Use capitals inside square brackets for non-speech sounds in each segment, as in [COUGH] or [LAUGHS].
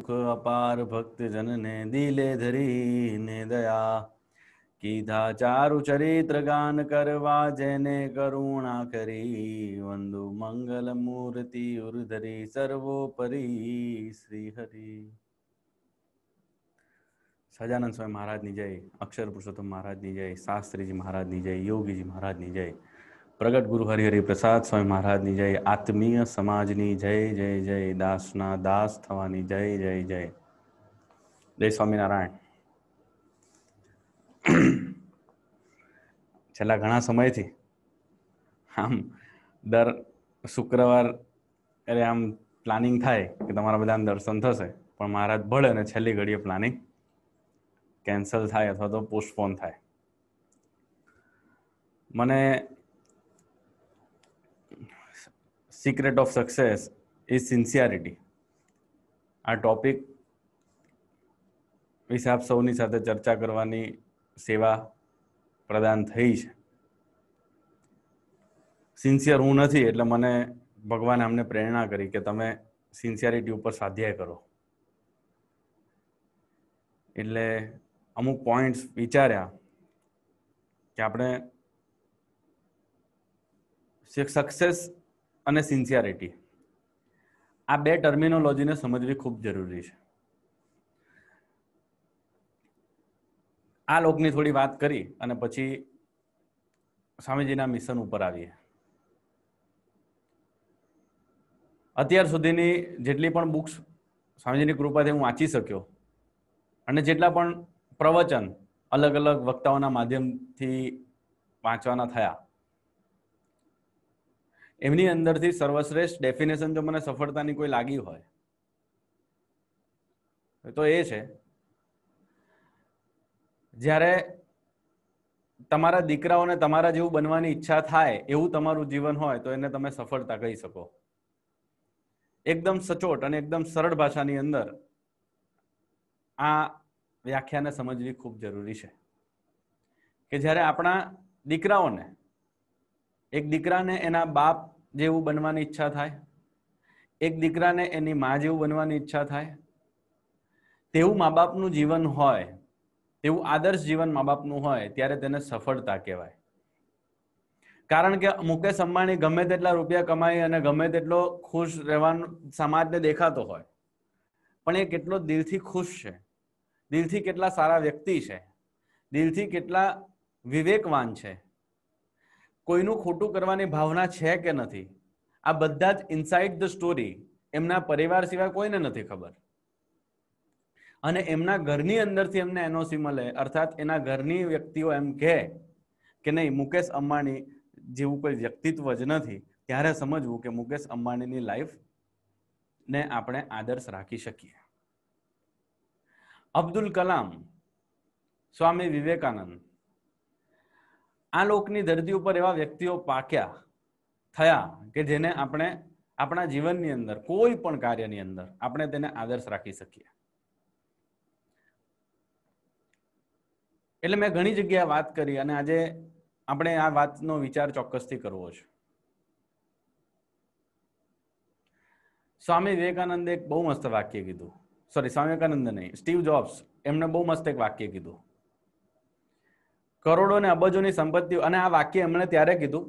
मुख अपार भक्त जन ने दिले धरी ने दया कीधा चारु चरित्र गान करवा जेने करुणा करी वंदु मंगल मूर्ति उर्धरी सर्वोपरि श्री हरि સજાનંદ સ્વામી મહારાજની જય અક્ષર પુરુષોત્તમ મહારાજની જય શાસ્ત્રીજી योगी जी महाराज नि જય પ્રગટ ગુરુ હરિહરિ પ્રસાદ સ્વામી મહારાજની જય આત્મીય સમાજની જય જય જય દાસના દાસ થવાની જય જય જય જય સ્વામિનારાયણ [CLEARS THROAT] છેલ્લા ઘણા સમયથી આમ દર શુક્રવાર એટલે આમ પ્લાનિંગ થાય કે તમારા બધાને દર્શન થશે પણ મહારાજ ભળે અને છેલ્લી ઘડીએ પ્લાનિંગ કેન્સલ થાય અથવા તો પોસ્ટપોન થાય મને secret of success is sincerity આ ટોપિક વિશે આપ સૌની સાથે ચર્ચા કરવાની સેવા પ્રદાન થઈ છે સિન્સિયર હું નથી એટલે મને ભગવાને અમને પ્રેરણા કરી કે તમે સિન્સિયરિટી ઉપર સ્વાધ્યાય કરો એટલે અમુક પોઈન્ટ્સ વિચાર્યા કે આપણે સક્સેસ અને સિન્સિયરિટી આ બે ટર્મિનોલોજીને સમજવી ખૂબ જરૂરી છે આ લોકની થોડી વાત કરી અને પછી સ્વામીજીના મિશન ઉપર આવીએ અત્યાર સુધીની જેટલી પણ બુક્સ સ્વામીજીની કૃપાથી હું વાંચી શક્યો અને જેટલા પણ પ્રવચન અલગ અલગ વક્તાઓના માધ્યમથી વાંચવાના થયા એમની અંદરથી સર્વશ્રેષ્ઠ ડેફિનેશન જો મને સફળતાની કોઈ લાગી હોય તો એ છે જ્યારે તમારા દીકરાઓને તમારા જેવું બનવાની ઈચ્છા થાય એવું તમારું જીવન હોય તો એને તમે સફળતા કહી શકો એકદમ સચોટ અને એકદમ સરળ ભાષાની અંદર આ વ્યાખ્યાને સમજવી ખૂબ જરૂરી છે કે જ્યારે આપણા દીકરાઓને એક દીકરાને એના બાપ જેવું બનવાની ઈચ્છા થાય એક દીકરાને એની મા જેવું બનવાની ઈચ્છા થાય તેવું મા બાપનું જીવન હોય તેવું આદર્શ જીવન મા બાપનું હોય ત્યારે તેને સફળતા કહેવાય કારણ કે મુકેશ અંબાણી ગમે તેટલા રૂપિયા કમાઈ અને ગમે તેટલો ખુશ રહેવાનું સમાજને દેખાતો હોય પણ એ કેટલો દિલથી ખુશ છે દિલથી કેટલા સારા વ્યક્તિ છે દિલથી કેટલા વિવેકવાન છે કોઈનું ખોટું કરવાની ભાવના છે કે નથી આ બધા જ ઇનસાઇડ ધ સ્ટોરી એમના પરિવાર સિવાય કોઈને નથી ખબર અને એમના ઘરની અંદરથી એમને એનઓસી મળે અર્થાત એના ઘરની વ્યક્તિઓ એમ કહે કે નહીં મુકેશ અંબાણી જેવું કોઈ વ્યક્તિત્વ જ નથી ત્યારે સમજવું કે મુકેશ અંબાણીની લાઈફ ને આપણે આદર્શ રાખી શકીએ અબ્દુલ કલામ સ્વામી વિવેકાનંદ આ લોકની ધરતી ઉપર એવા વ્યક્તિઓ પાક્યા થયા કે જેને આપણે આપણા જીવનની અંદર કોઈ પણ કાર્યની અંદર આપણે તેને આદર્શ રાખી શકીએ એટલે મેં ઘણી જગ્યાએ વાત કરી અને આજે આપણે આ વાતનો વિચાર ચોક્કસથી કરવો છે સ્વામી વિવેકાનંદે એક બહુ મસ્ત વાક્ય કીધું સોરી સ્વામી વિવેકાનંદ નહીં સ્ટીવ જોબ્સ એમને બહુ મસ્ત એક વાક્ય કીધું કરોડો ને અબજોની સંપત્તિ અને આ વાક્ય એમણે ત્યારે કીધું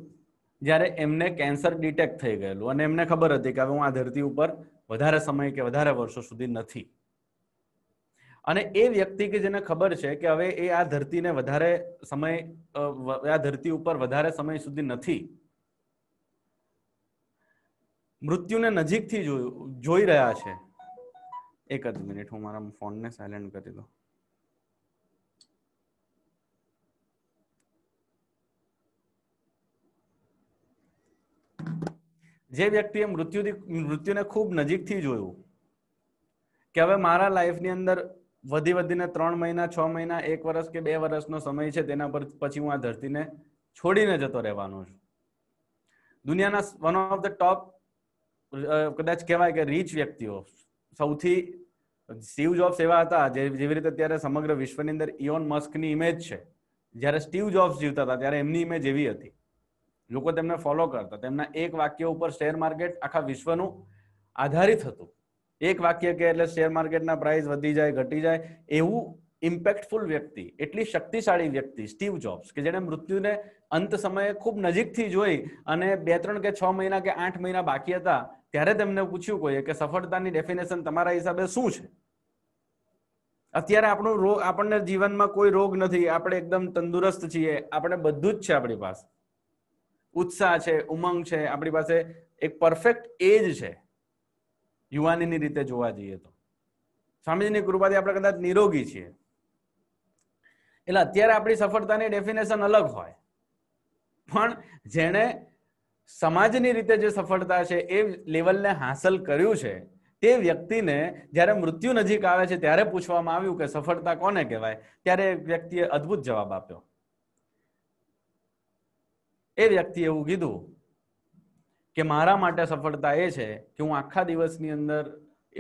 જ્યારે એમને કેન્સર ડિટેક્ટ થઈ ગયેલું અને એમને ખબર હતી કે હવે હું આ ધરતી ઉપર વધારે સમય કે વધારે વર્ષો સુધી નથી અને એ વ્યક્તિ કે જેને ખબર છે કે હવે એ આ ધરતીને વધારે સમય આ ધરતી ઉપર વધારે સમય સુધી નથી મૃત્યુને નજીકથી જોઈ રહ્યા છે એક જ મિનિટ હું મારા ફોનને સાયલેન્ટ કરી દઉં જે વ્યક્તિએ મૃત્યુથી મૃત્યુને ખૂબ નજીકથી જોયું કે હવે મારા લાઈફની અંદર વધી વધીને ત્રણ મહિના છ મહિના એક વર્ષ કે બે વર્ષનો સમય છે તેના પર પછી હું આ ધરતીને છોડીને જતો રહેવાનો છું દુનિયાના વન ઓફ ધ ટોપ કદાચ કહેવાય કે રીચ વ્યક્તિઓ સૌથી સ્ટીવ જોબ્સ એવા હતા જે જેવી રીતે અત્યારે સમગ્ર વિશ્વની અંદર ઇયોન મસ્કની ઇમેજ છે જ્યારે સ્ટીવ જોબ્સ જીવતા હતા ત્યારે એમની ઇમેજ એવી હતી લોકો તેમને ફોલો કરતા તેમના એક વાક્ય ઉપર શેર માર્કેટ આખા વિશ્વનું આધારિત હતું એક વાક્ય કે એટલે શેર માર્કેટના પ્રાઇસ વધી જાય ઘટી જાય એવું ઇમ્પેક્ટફુલ વ્યક્તિ એટલી શક્તિશાળી વ્યક્તિ સ્ટીવ જોબ્સ કે જેણે મૃત્યુને અંત સમયે ખૂબ નજીકથી જોઈ અને બે ત્રણ કે છ મહિના કે આઠ મહિના બાકી હતા ત્યારે તેમને પૂછ્યું કોઈએ કે સફળતાની ડેફિનેશન તમારા હિસાબે શું છે અત્યારે આપણું રોગ આપણને જીવનમાં કોઈ રોગ નથી આપણે એકદમ તંદુરસ્ત છીએ આપણે બધું જ છે આપણી પાસે ઉત્સાહ છે ઉમંગ છે આપણી પાસે એક પરફેક્ટ એજ છે યુવાનીની રીતે જોવા જઈએ તો સ્વામીજીની કૃપાથી આપણે કદાચ નિરોગી છીએ એટલે અત્યારે આપણી સફળતાની ડેફિનેશન અલગ હોય પણ જેણે સમાજની રીતે જે સફળતા છે એ લેવલને હાંસલ કર્યું છે તે વ્યક્તિને જ્યારે મૃત્યુ નજીક આવે છે ત્યારે પૂછવામાં આવ્યું કે સફળતા કોને કહેવાય ત્યારે વ્યક્તિએ અદ્ભુત જવાબ આપ્યો એ વ્યક્તિએ એવું કીધું કે મારા માટે સફળતા એ છે કે હું આખા દિવસની અંદર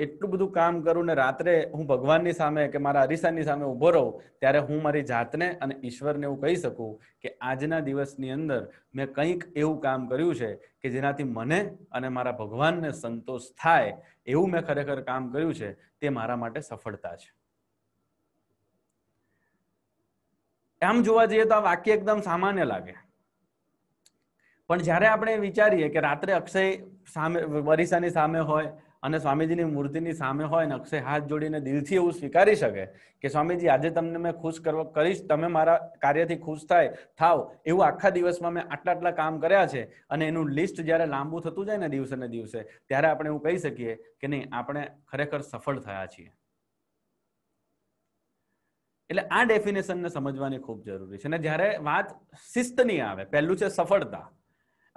એટલું બધું કામ કરું ને રાત્રે હું ભગવાનની સામે કે મારા અરીસાની સામે ઊભો રહું ત્યારે હું મારી જાતને અને ઈશ્વરને એવું કહી શકું કે આજના દિવસની અંદર મેં કંઈક એવું કામ કર્યું છે કે જેનાથી મને અને મારા ભગવાનને સંતોષ થાય એવું મેં ખરેખર કામ કર્યું છે તે મારા માટે સફળતા છે આમ જોવા જઈએ તો આ વાક્ય એકદમ સામાન્ય લાગે પણ જ્યારે આપણે વિચારીએ કે રાત્રે અક્ષય સામે વરિસાની સામે હોય અને સ્વામીજીની મૂર્તિની સામે હોય ને અક્ષય હાથ જોડીને દિલથી એવું સ્વીકારી શકે કે સ્વામીજી આજે તમને મેં ખુશ કરવા કરીશ તમે મારા કાર્યથી ખુશ થાય થાવ એવું આખા દિવસમાં મેં આટલા આટલા કામ કર્યા છે અને એનું લિસ્ટ જ્યારે લાંબુ થતું જાય ને દિવસે ને દિવસે ત્યારે આપણે એવું કહી શકીએ કે નહીં આપણે ખરેખર સફળ થયા છીએ એટલે આ ડેફિનેશનને સમજવાની ખૂબ જરૂરી છે અને જ્યારે વાત શિસ્તની આવે પહેલું છે સફળતા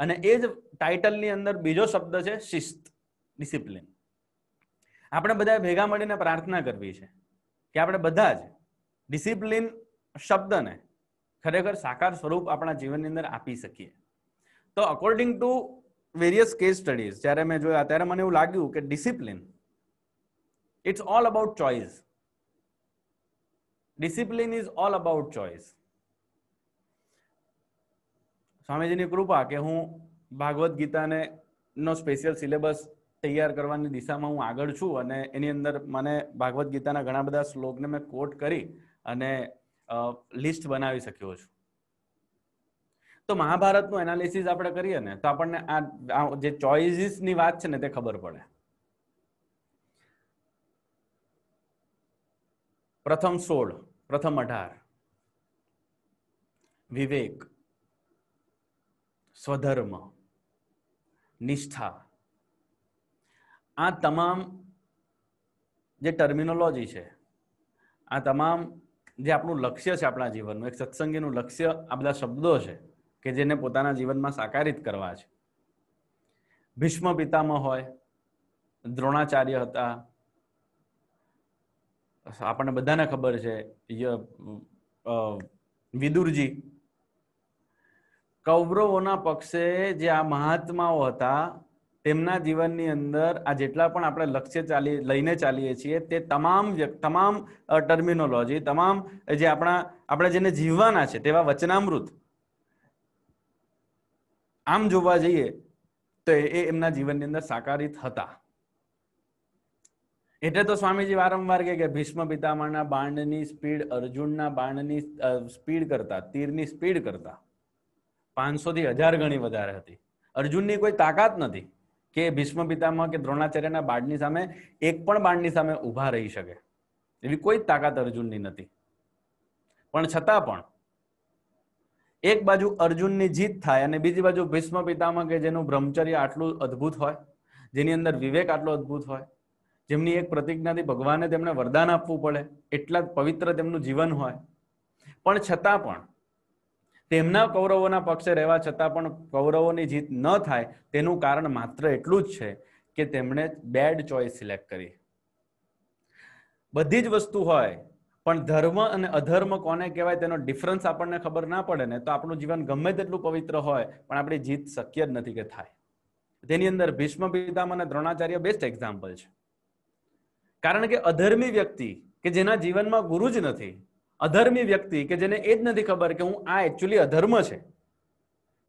અને એ જ ટાઇટલની અંદર બીજો શબ્દ છે શિસ્ત ડિસિપ્લિન આપણે બધા ભેગા મળીને પ્રાર્થના કરવી છે કે આપણે બધા જ ડિસિપ્લિન શબ્દને ખરેખર સાકાર સ્વરૂપ આપણા જીવનની અંદર આપી શકીએ તો according to various case studies જ્યારે મેં જોયા ત્યારે મને એવું લાગ્યું કે discipline it's all about choice discipline is all about choice સ્વામીજીની કૃપા કે હું ભાગવત ગીતાને નો સ્પેશિયલ સિલેબસ તૈયાર કરવાની દિશામાં હું આગળ છું અને એની અંદર મને ભાગવત ગીતાના ઘણા બધા શ્લોકને મેં કોટ કરી અને લિસ્ટ બનાવી શક્યો છું તો મહાભારતનું એનાલિસિસ આપણે કરીએ ને તો આપણને આ જે ચોઇસીસની વાત છે ને તે ખબર પડે પ્રથમ સોળ પ્રથમ અઢાર વિવેક સ્વધર્મ નિષ્ઠા આ તમામ જે ટર્મિનોલોજી છે આ તમામ જે આપણું લક્ષ્ય છે આપણા જીવનનું એક સત્સંગીનું લક્ષ્ય આ બધા શબ્દો છે કે જેને પોતાના જીવનમાં સાકારિત કરવા છે ભીષ્મ પિતામાં હોય દ્રોણાચાર્ય હતા આપણને બધાને ખબર છે વિદુરજી કૌરવોના પક્ષે જે આ મહાત્માઓ હતા તેમના જીવનની અંદર આ જેટલા પણ આપણે લક્ષ્ય ચાલી લઈને ચાલીએ છીએ તે તમામ તમામ ટર્મિનોલોજી તમામ જે આપણા આપણે જેને જીવવાના છે તેવા વચનામૃત આમ જોવા જઈએ તો એ એમના જીવનની અંદર સાકારિત હતા એટલે તો સ્વામીજી વારંવાર કહે કે ભીષ્મ પિતામહના બાણની સ્પીડ અર્જુનના બાણની સ્પીડ કરતા તીરની સ્પીડ કરતા પાંચસોથી હજાર ગણી વધારે હતી અર્જુનની કોઈ તાકાત નથી કે ભીષ્મ પિતામાં કે દ્રોણાચાર્યના બાળની સામે એક પણ બાળની સામે ઊભા રહી શકે એવી કોઈ તાકાત અર્જુનની નથી પણ છતાં પણ એક બાજુ અર્જુનની જીત થાય અને બીજી બાજુ ભીષ્મ પિતામાં કે જેનું બ્રહ્મચર્ય આટલું અદ્ભુત હોય જેની અંદર વિવેક આટલો અદ્ભુત હોય જેમની એક પ્રતિજ્ઞાથી ભગવાને તેમને વરદાન આપવું પડે એટલા જ પવિત્ર તેમનું જીવન હોય પણ છતાં પણ તેમના કૌરવોના પક્ષે રહેવા છતાં પણ કૌરવોની જીત ન થાય તેનું કારણ માત્ર એટલું જ છે કે તેમણે બેડ ચોઇસ સિલેક્ટ કરી બધી જ વસ્તુ હોય પણ ધર્મ અને અધર્મ કોને કહેવાય તેનો ડિફરન્સ આપણને ખબર ના પડે ને તો આપણું જીવન ગમે તેટલું પવિત્ર હોય પણ આપણી જીત શક્ય જ નથી કે થાય તેની અંદર ભીષ્મ પિતામ અને દ્રોણાચાર્ય બેસ્ટ એક્ઝામ્પલ છે કારણ કે અધર્મી વ્યક્તિ કે જેના જીવનમાં ગુરુ જ નથી અધર્મી વ્યક્તિ કે જેને એ જ નથી ખબર કે હું આ એકચ્યુઅલી અધર્મ છે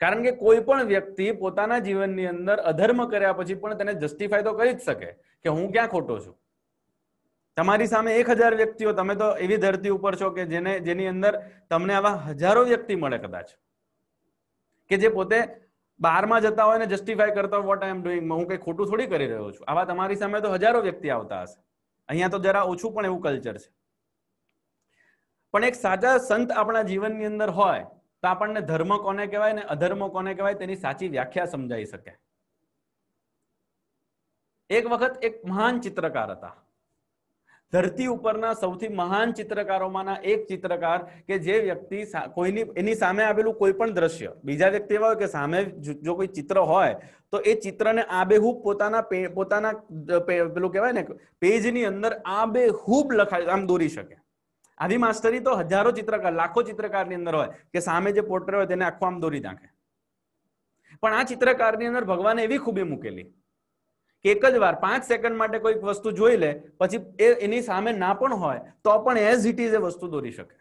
કારણ કે કોઈ પણ વ્યક્તિ પોતાના જીવનની અંદર અધર્મ કર્યા પછી પણ તેને જસ્ટિફાય તો કરી જ શકે કે હું ક્યાં ખોટો છું તમારી સામે એક હજાર વ્યક્તિઓ તમે તો એવી ધરતી ઉપર છો કે જેને જેની અંદર તમને આવા હજારો વ્યક્તિ મળે કદાચ કે જે પોતે બહારમાં જતા હોય ને જસ્ટિફાય કરતા વોટ આઈ એમ ડુઈંગ હું કંઈ ખોટું થોડી કરી રહ્યો છું આવા તમારી સામે તો હજારો વ્યક્તિ આવતા હશે અહીંયા તો જરા ઓછું પણ એવું કલ્ચર છે પણ એક સાચા સંત આપણા જીવનની અંદર હોય તો આપણને ધર્મ કોને કહેવાય ને અધર્મ કોને કહેવાય તેની સાચી વ્યાખ્યા સમજાઈ શકે એક વખત એક મહાન ચિત્રકાર હતા ધરતી ઉપરના સૌથી મહાન ચિત્રકારોમાંના એક ચિત્રકાર કે જે વ્યક્તિ કોઈની એની સામે આવેલું કોઈ પણ દ્રશ્ય બીજા વ્યક્તિ એવા હોય કે સામે જો કોઈ ચિત્ર હોય તો એ ચિત્રને આબેહૂબ પોતાના પોતાના પેલું કહેવાય ને પેજની અંદર આબેહૂબ લખાય આમ દોરી શકે આવી માસ્ટરી તો હજારો ચિત્રકાર લાખો ચિત્રકારની અંદર હોય કે સામે જે પોર્ટ્રેટ હોય તેને આખો આમ દોરી નાખે પણ આ ચિત્રકારની અંદર ભગવાને એવી ખૂબી મૂકેલી કે એક જ વાર પાંચ સેકન્ડ માટે કોઈક વસ્તુ જોઈ લે પછી એ એની સામે ના પણ હોય તો પણ એઝ ઇટ ઇઝ એ વસ્તુ દોરી શકે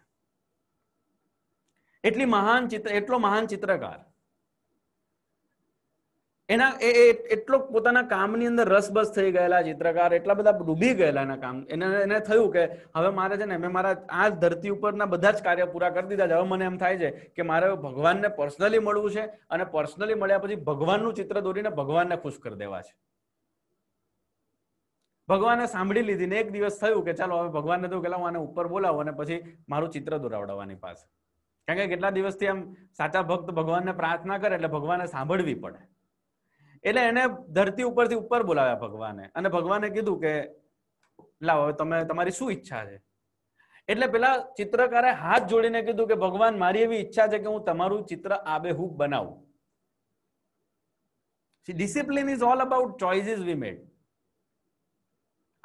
એટલી મહાન ચિત્ર એટલો મહાન ચિત્રકાર એના એ એટલો પોતાના કામની અંદર રસબસ થઈ ગયેલા ચિત્રકાર એટલા બધા ડૂબી ગયેલા એના કામ એને એને થયું કે હવે મારે છે ને મેં મારા આ ધરતી ઉપરના બધા જ કાર્ય પૂરા કરી દીધા હવે મને એમ થાય છે કે મારે ભગવાનને પર્સનલી મળવું છે અને પર્સનલી મળ્યા પછી ભગવાનનું ચિત્ર દોરીને ભગવાનને ખુશ કરી દેવા છે ભગવાને સાંભળી લીધી ને એક દિવસ થયું કે ચાલો હવે ભગવાનને તો પેલા હું આને ઉપર બોલાવું અને પછી મારું ચિત્ર દોરાવડાવવાની પાસે કારણ કે કેટલા દિવસથી આમ સાચા ભક્ત ભગવાનને પ્રાર્થના કરે એટલે ભગવાનને સાંભળવી પડે એટલે એને ધરતી ઉપરથી ઉપર બોલાવ્યા ભગવાને અને ભગવાને કીધું કે લાવો તમે તમારી શું ઈચ્છા છે એટલે પેલા ચિત્રકારે હાથ જોડીને કીધું કે ભગવાન મારી એવી ઈચ્છા છે કે હું તમારું ચિત્ર આબેહૂબ બનાવું discipline is all about choices we made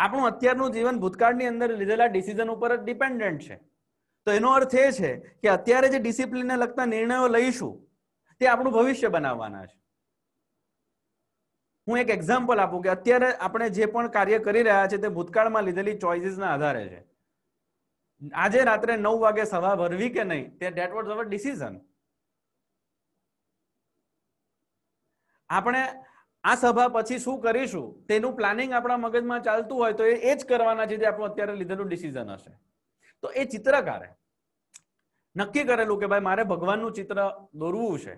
આપણું અત્યારનું જીવન ભૂતકાળની અંદર લીધેલા ડિસિઝન ઉપર જ ડિપેન્ડન્ટ છે તો એનો અર્થ એ છે કે અત્યારે જે ડિસિપ્લિનને લગતા નિર્ણયો લઈશું તે આપણું ભવિષ્ય બનાવવાના છે હું એક એક્ઝામ્પલ આપું કે અત્યારે આપણે જે પણ કાર્ય કરી રહ્યા છે તે ભૂતકાળમાં લીધેલી ચોઇસીસના આધારે છે આજે રાત્રે નવ વાગે સભા ભરવી કે નહીં તે ડેટ વોઝ અવર ડિસિઝન આપણે આ સભા પછી શું કરીશું તેનું પ્લાનિંગ આપણા મગજમાં ચાલતું હોય તો એ જ કરવાના છે જે આપણું અત્યારે લીધેલું ડિસિઝન હશે તો એ ચિત્રકારે નક્કી કરેલું કે ભાઈ મારે ભગવાનનું ચિત્ર દોરવું છે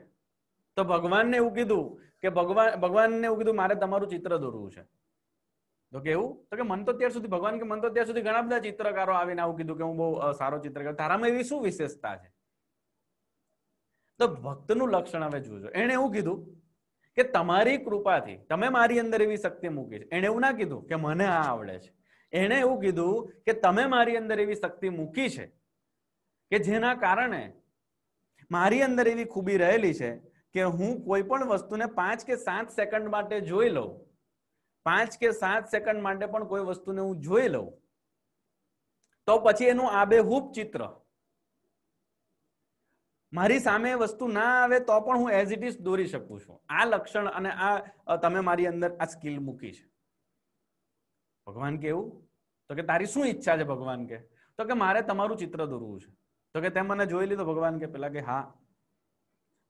તો ભગવાનને એવું કીધું કે ભગવાન ભગવાનને એવું કીધું મારે તમારું ચિત્ર દોરવું છે તો કેવું તો કે મન તો અત્યાર સુધી ભગવાન કે મન તો અત્યાર સુધી ઘણા બધા ચિત્રકારો આવીને આવું કીધું કે હું બહુ સારો ચિત્ર તારામાં એવી શું વિશેષતા છે તો ભક્તનું લક્ષણ હવે જોજો એણે એવું કીધું કે તમારી કૃપાથી તમે મારી અંદર એવી શક્તિ મૂકી છે એણે એવું ના કીધું કે મને આ આવડે છે એણે એવું કીધું કે તમે મારી અંદર એવી શક્તિ મૂકી છે કે જેના કારણે મારી અંદર એવી ખૂબી રહેલી છે કે હું કોઈ પણ વસ્તુને પાંચ કે સાત સેકન્ડ માટે જોઈ લઉં પાંચ કે સાત સેકન્ડ માટે પણ કોઈ વસ્તુને હું જોઈ લઉં તો પછી એનું આબેહૂબ ચિત્ર મારી સામે વસ્તુ ના આવે તો પણ હું એઝ ઇટ ઇઝ દોરી શકું છું આ લક્ષણ અને આ તમે મારી અંદર આ સ્કિલ મૂકી છે ભગવાન કે એવું તો કે તારી શું ઈચ્છા છે ભગવાન કે તો કે મારે તમારું ચિત્ર દોરવું છે તો કે તેમ મને જોઈ લીધો ભગવાન કે પેલા કે હા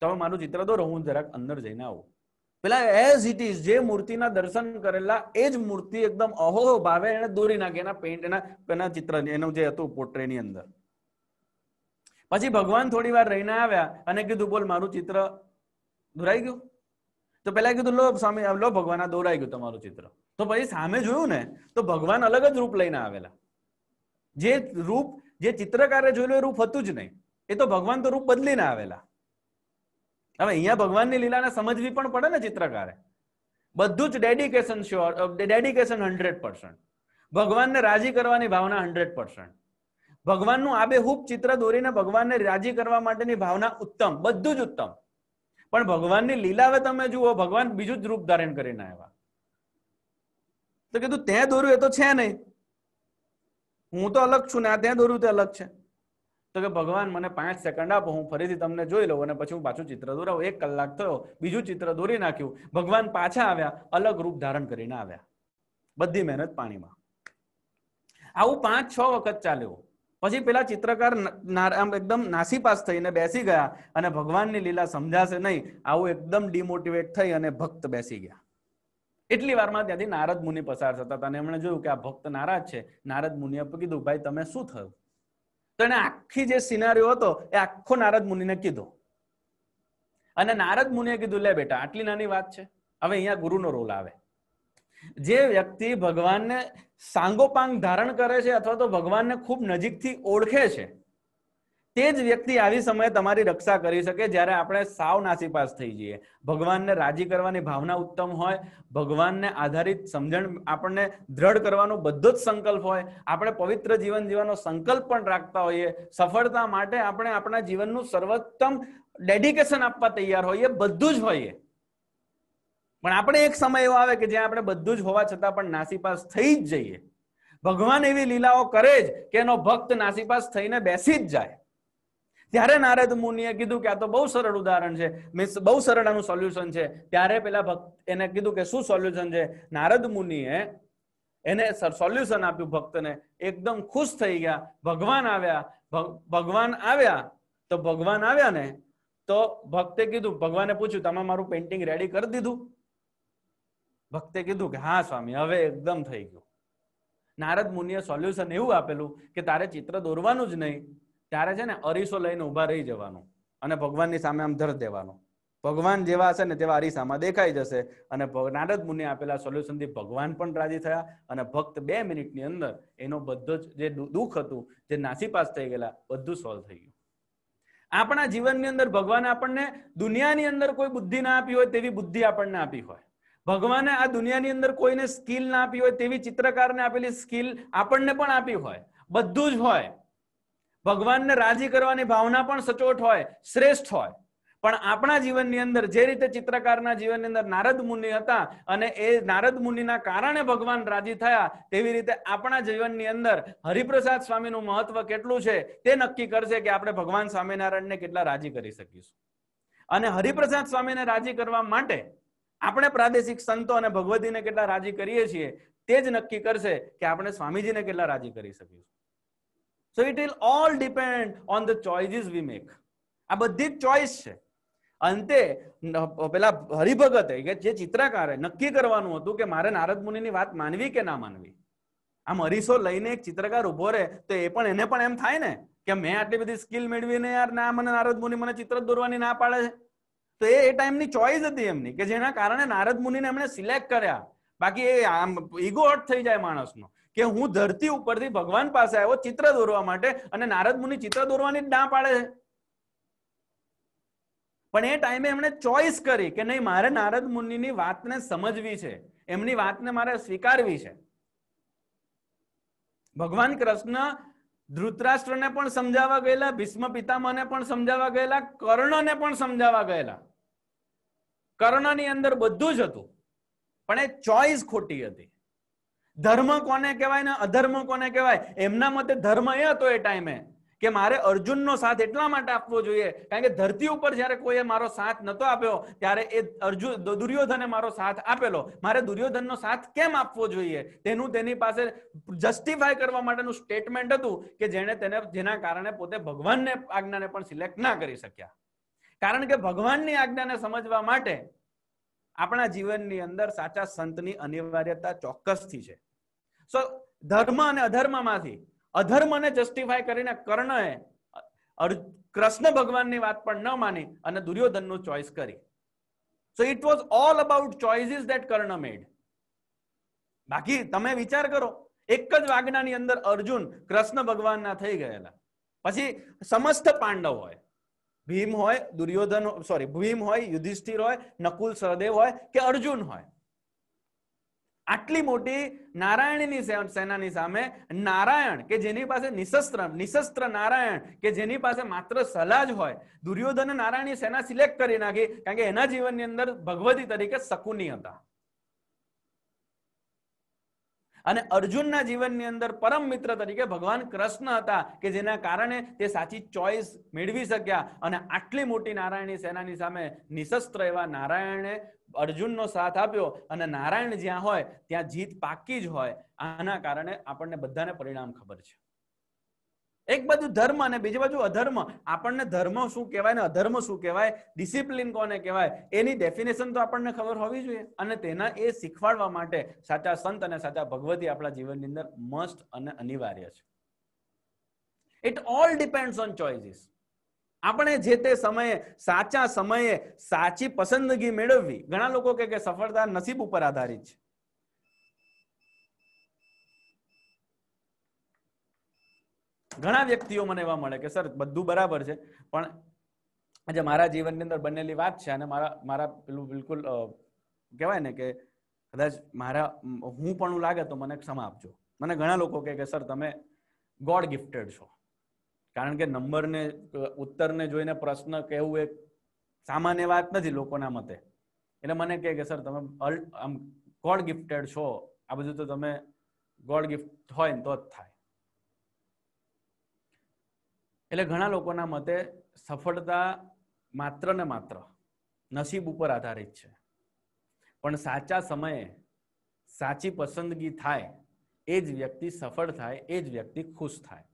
તમે મારું ચિત્ર દોરો હું જરાક અંદર જઈને આવું પેલા એઝ ઇટ ઇઝ જે મૂર્તિના દર્શન કરેલા એ જ મૂર્તિ એકદમ અહોહો ભાવે એને દોરી નાખે એના પેન્ટ એના એના ચિત્ર એનું જે હતું પોટ્રેની અંદર પછી ભગવાન થોડી વાર રહીને આવ્યા અને કીધું બોલ મારું ચિત્ર દોરાઈ ગયું તો પેલા કીધું લો સામે લો ભગવાન આ દોરાઈ ગયું તમારું ચિત્ર તો પછી સામે જોયું ને તો ભગવાન અલગ જ રૂપ લઈને આવેલા જે રૂપ જે ચિત્રકારે જોયેલું એ રૂપ હતું જ નહીં એ તો ભગવાન તો રૂપ બદલીને આવેલા હવે અહીંયા ભગવાનની લીલાને સમજવી પણ પડે ને ચિત્રકારે બધું જ dedication sure dedication hundred percent ભગવાનને રાજી કરવાની ભાવના હંડ્રેડ પર્સન્ટ ભગવાનનું આબેહૂબ ચિત્ર દોરીને ભગવાનને રાજી કરવા માટેની ભાવના ઉત્તમ બધું જ ઉત્તમ પણ ભગવાનની લીલા હવે તમે જુઓ ભગવાન બીજું જ રૂપ ધારણ કરીને આવ્યા તો કીધું ત્યાં દોર્યું એ તો છે નહીં હું તો અલગ છું ને આ ત્યાં દોર્યું તે અલગ છે તો કે ભગવાન મને પાંચ સેકન્ડ આપો હું ફરીથી તમને જોઈ લઉં અને પછી હું પાછું ચિત્ર દોરાવું એક કલાક થયો બીજું ચિત્ર દોરી નાખ્યું ભગવાન પાછા આવ્યા અલગ રૂપ ધારણ કરીને આવ્યા બધી મહેનત પાણીમાં આવું પાંચ છ વખત ચાલ્યું પછી પેલા ચિત્રકાર આમ એકદમ નાસીપાસ થઈને બેસી ગયા અને ભગવાનની લીલા સમજાશે નહીં આવું એકદમ ડિમોટિવેટ થઈ અને ભક્ત બેસી ગયા એટલી વારમાં ત્યાંથી નારદ મુનિ પસાર થતા હતા અને એમણે જોયું કે આ ભક્ત નારાજ છે નારદ મુનિએ કીધું ભાઈ તમે શું થયું તો આખી જે સિનારીઓ હતો એ આખો નારદ મુનિને કીધો અને નારદ મુનિએ કીધું લે બેટા આટલી નાની વાત છે હવે અહીંયા ગુરુનો રોલ આવે જે વ્યક્તિ ભગવાનને સાંગોપાંગ ધારણ કરે છે અથવા તો ભગવાનને ખૂબ નજીકથી ઓળખે છે તે જ વ્યક્તિ આવી સમયે તમારી રક્ષા કરી શકે જ્યારે આપણે સાવ નાસીપાસ થઈ જઈએ ભગવાનને રાજી કરવાની ભાવના ઉત્તમ હોય ભગવાનને આધારિત સમજણ આપણને દ્રઢ કરવાનો બધો જ સંકલ્પ હોય આપણે પવિત્ર જીવન જીવવાનો સંકલ્પ પણ રાખતા હોઈએ સફળતા માટે આપણે આપણા જીવનનું સર્વોત્તમ ડેડિકેશન આપવા તૈયાર હોઈએ બધું જ હોઈએ પણ આપણે એક સમય એવો આવે કે જ્યાં આપણે બધું જ હોવા છતાં પણ નાસીપાસ થઈ જ જઈએ ભગવાન એવી લીલાઓ કરે જ કે એનો ભક્ત નાસીપાસ થઈને બેસી જ જાય ત્યારે નારદ મુનિએ કીધું કે આ તો બહુ સરળ ઉદાહરણ છે મીન્સ બહુ સરળ આનું સોલ્યુશન છે ત્યારે પેલા ભક્ત એને કીધું કે શું સોલ્યુશન છે નારદ મુનિએ એને સોલ્યુશન આપ્યું ભક્તને એકદમ ખુશ થઈ ગયા ભગવાન આવ્યા ભગવાન આવ્યા તો ભગવાન આવ્યા ને તો ભક્તે કીધું ભગવાને પૂછ્યું તમે મારું પેઇન્ટિંગ રેડી કરી દીધું ભક્તે કીધું કે હા સ્વામી હવે એકદમ થઈ ગયું નારદ મુનિએ સોલ્યુશન એવું આપેલું કે તારે ચિત્ર દોરવાનું જ નહીં ત્યારે છે ને અરીસો લઈને ઊભા રહી જવાનું અને ભગવાનની સામે આમ ધર દેવાનું ભગવાન જેવા હશે ને તેવા અરીસામાં દેખાઈ જશે અને નારદ મુનિ આપેલા સોલ્યુશનથી ભગવાન પણ રાજી થયા અને ભક્ત બે મિનિટની અંદર એનો બધો જ જે દુઃખ હતું જે નાસીપાસ થઈ ગયેલા બધું સોલ્વ થઈ ગયું આપણા જીવનની અંદર ભગવાન આપણને દુનિયાની અંદર કોઈ બુદ્ધિ ના આપી હોય તેવી બુદ્ધિ આપણને આપી હોય ભગવાને આ દુનિયાની અંદર કોઈને સ્કિલ ના આપી હોય તેવી ચિત્રકારને આપેલી સ્કિલ આપણને પણ આપી હોય બધું જ હોય ભગવાનને રાજી કરવાની ભાવના પણ સચોટ હોય શ્રેષ્ઠ હોય પણ આપણા જીવનની અંદર જે રીતે ચિત્રકારના જીવનની અંદર નારદ મુનિ હતા અને એ નારદ મુનિના કારણે ભગવાન રાજી થયા તેવી રીતે આપણા જીવનની અંદર હરિપ્રસાદ સ્વામીનું મહત્વ કેટલું છે તે નક્કી કરશે કે આપણે ભગવાન સ્વામિનારાયણને કેટલા રાજી કરી શકીશું અને હરિપ્રસાદ સ્વામીને રાજી કરવા માટે આપણે પ્રાદેશિક સંતો અને ભગવતીને કેટલા રાજી કરીએ છીએ તે જ નક્કી કરશે કે આપણે સ્વામીજીને કેટલા રાજી કરી શકીશું so it will all depend on the choices we make આ બધી જ ચોઇસ છે અંતે પેલા હરિભગતે કે જે ચિત્રકારે નક્કી કરવાનું હતું કે મારે નારદ મુનિ ની વાત માનવી કે ના માનવી આમ અરીસો લઈને એક ચિત્રકાર ઉભો રહે તો એ પણ એને પણ એમ થાય ને કે મેં આટલી બધી સ્કિલ મેળવીને યાર ના મને નારદ મુનિ મને ચિત્ર દોરવાની ના પાડે છે તો એ એ ટાઈમની ચોઇસ હતી એમની કે જેના કારણે નારદ મુનિને એમણે સિલેક્ટ કર્યા બાકી એ આમ ઇગો હર્ટ થઈ જાય માણસનો કે હું ધરતી ઉપરથી ભગવાન પાસે આવ્યો ચિત્ર દોરવા માટે અને નારદ મુનિ ચિત્ર દોરવાની ના પાડે છે પણ એ ટાઈમે એમણે ચોઈસ કરી કે નહીં મારે નારદ મુનિની વાતને સમજવી છે એમની વાતને મારે સ્વીકારવી છે ભગવાન કૃષ્ણ ધૃતરાષ્ટ્રને પણ સમજાવવા ગયેલા ભીષ્મ પિતામહને પણ સમજાવવા ગયેલા કર્ણને પણ સમજાવવા ગયેલા કર્ણની અંદર બધું જ હતું પણ એ ચોઈસ ખોટી હતી ધર્મ કોને કહેવાય ને અધર્મ કોને કહેવાય એમના મતે ધર્મ એ હતો એ ટાઈમે કે મારે અર્જુનનો સાથ એટલા માટે આપવો જોઈએ કારણ કે ધરતી ઉપર જ્યારે કોઈએ મારો સાથ નતો આપ્યો ત્યારે એ અર્જુન દુર્યોધને મારો સાથ આપેલો મારે દુર્યોધનનો સાથ કેમ આપવો જોઈએ તેનું તેની પાસે જસ્ટિફાય કરવા માટેનું સ્ટેટમેન્ટ હતું કે જેણે તેને જેના કારણે પોતે ભગવાનને આજ્ઞાને પણ સિલેક્ટ ના કરી શક્યા કારણ કે ભગવાનની આજ્ઞાને સમજવા માટે આપણા જીવનની અંદર સાચા સંતની અનિવાર્યતા ચોક્કસથી છે સો ધર્મ અને અધર્મમાંથી અધર્મને જસ્ટિફાય કરીને કર્ણએ કૃષ્ણ ભગવાનની વાત પણ ન માની અને દુર્યોધનનું ચોઇસ કરી so it was all about choices that Karna made બાકી તમે વિચાર કરો એક જ વાગનાની અંદર અર્જુન કૃષ્ણ ભગવાનના થઈ ગયેલા પછી સમસ્ત પાંડવ હોય ભીમ હોય દુર્યોધન સોરી ભીમ હોય યુધિષ્ઠિર હોય નકુલ સહદેવ હોય કે અર્જુન હોય આટલી મોટી નારાયણની સેનાની સામે નારાયણ કે જેની પાસે નિશસ્ત્ર નિશસ્ત્ર નારાયણ કે જેની પાસે માત્ર સલાહ જ હોય દુર્યોધન નારાયણની સેના સિલેક્ટ કરી નાખી કારણ કે એના જીવનની અંદર ભગવતી તરીકે શકુની હતા અને અર્જુનના જીવનની અંદર પરમ મિત્ર તરીકે ભગવાન કૃષ્ણ હતા કે જેના કારણે તે સાચી ચોઈસ મેળવી શક્યા અને આટલી મોટી નારાયણી સેનાની સામે નિશસ્ત્ર એવા નારાયણે અર્જુનનો સાથ આપ્યો અને નારાયણ જ્યાં હોય ત્યાં જીત પાકી જ હોય આના કારણે આપણને બધાને પરિણામ ખબર છે એક બાજુ ધર્મ અને બીજી બાજુ અધર્મ આપણને ધર્મ શું કહેવાય ને અધર્મ શું કહેવાય ડિસિપ્લિન કોને કહેવાય એની ડેફિનેશન તો આપણને ખબર હોવી જોઈએ અને તેના એ શીખવાડવા માટે સાચા સંત અને સાચા ભગવતી આપણા જીવનની અંદર મસ્ટ અને અનિવાર્ય છે it all depend on choices આપણે જે તે સમયે સાચા સમયે સાચી પસંદગી મેળવવી ઘણા લોકો કે સફળતા નસીબ ઉપર આધારિત છે ઘણા વ્યક્તિઓ મને એવા મળે કે સર બધું બરાબર છે પણ આજે મારા જીવનની અંદર બનેલી વાત છે અને મારા મારા પેલું બિલકુલ કહેવાય ને કે કદાચ મારા હું પણ લાગે તો મને ક્ષમા આપજો મને ઘણા લોકો કહે કે સર તમે ગોડ ગિફ્ટેડ છો કારણ કે નંબરને ઉત્તરને જોઈને પ્રશ્ન કહેવું એ સામાન્ય વાત નથી લોકોના મતે એટલે મને કહે કે સર તમે આમ ગોડ ગિફ્ટેડ છો આ બધું તો તમે ગોડ ગિફ્ટ હોય ને તો જ થાય એટલે ઘણા લોકોના મતે સફળતા માત્ર ને માત્ર નસીબ ઉપર આધારિત છે પણ સાચા સમયે સાચી પસંદગી થાય એ જ વ્યક્તિ સફળ થાય એ જ વ્યક્તિ ખુશ થાય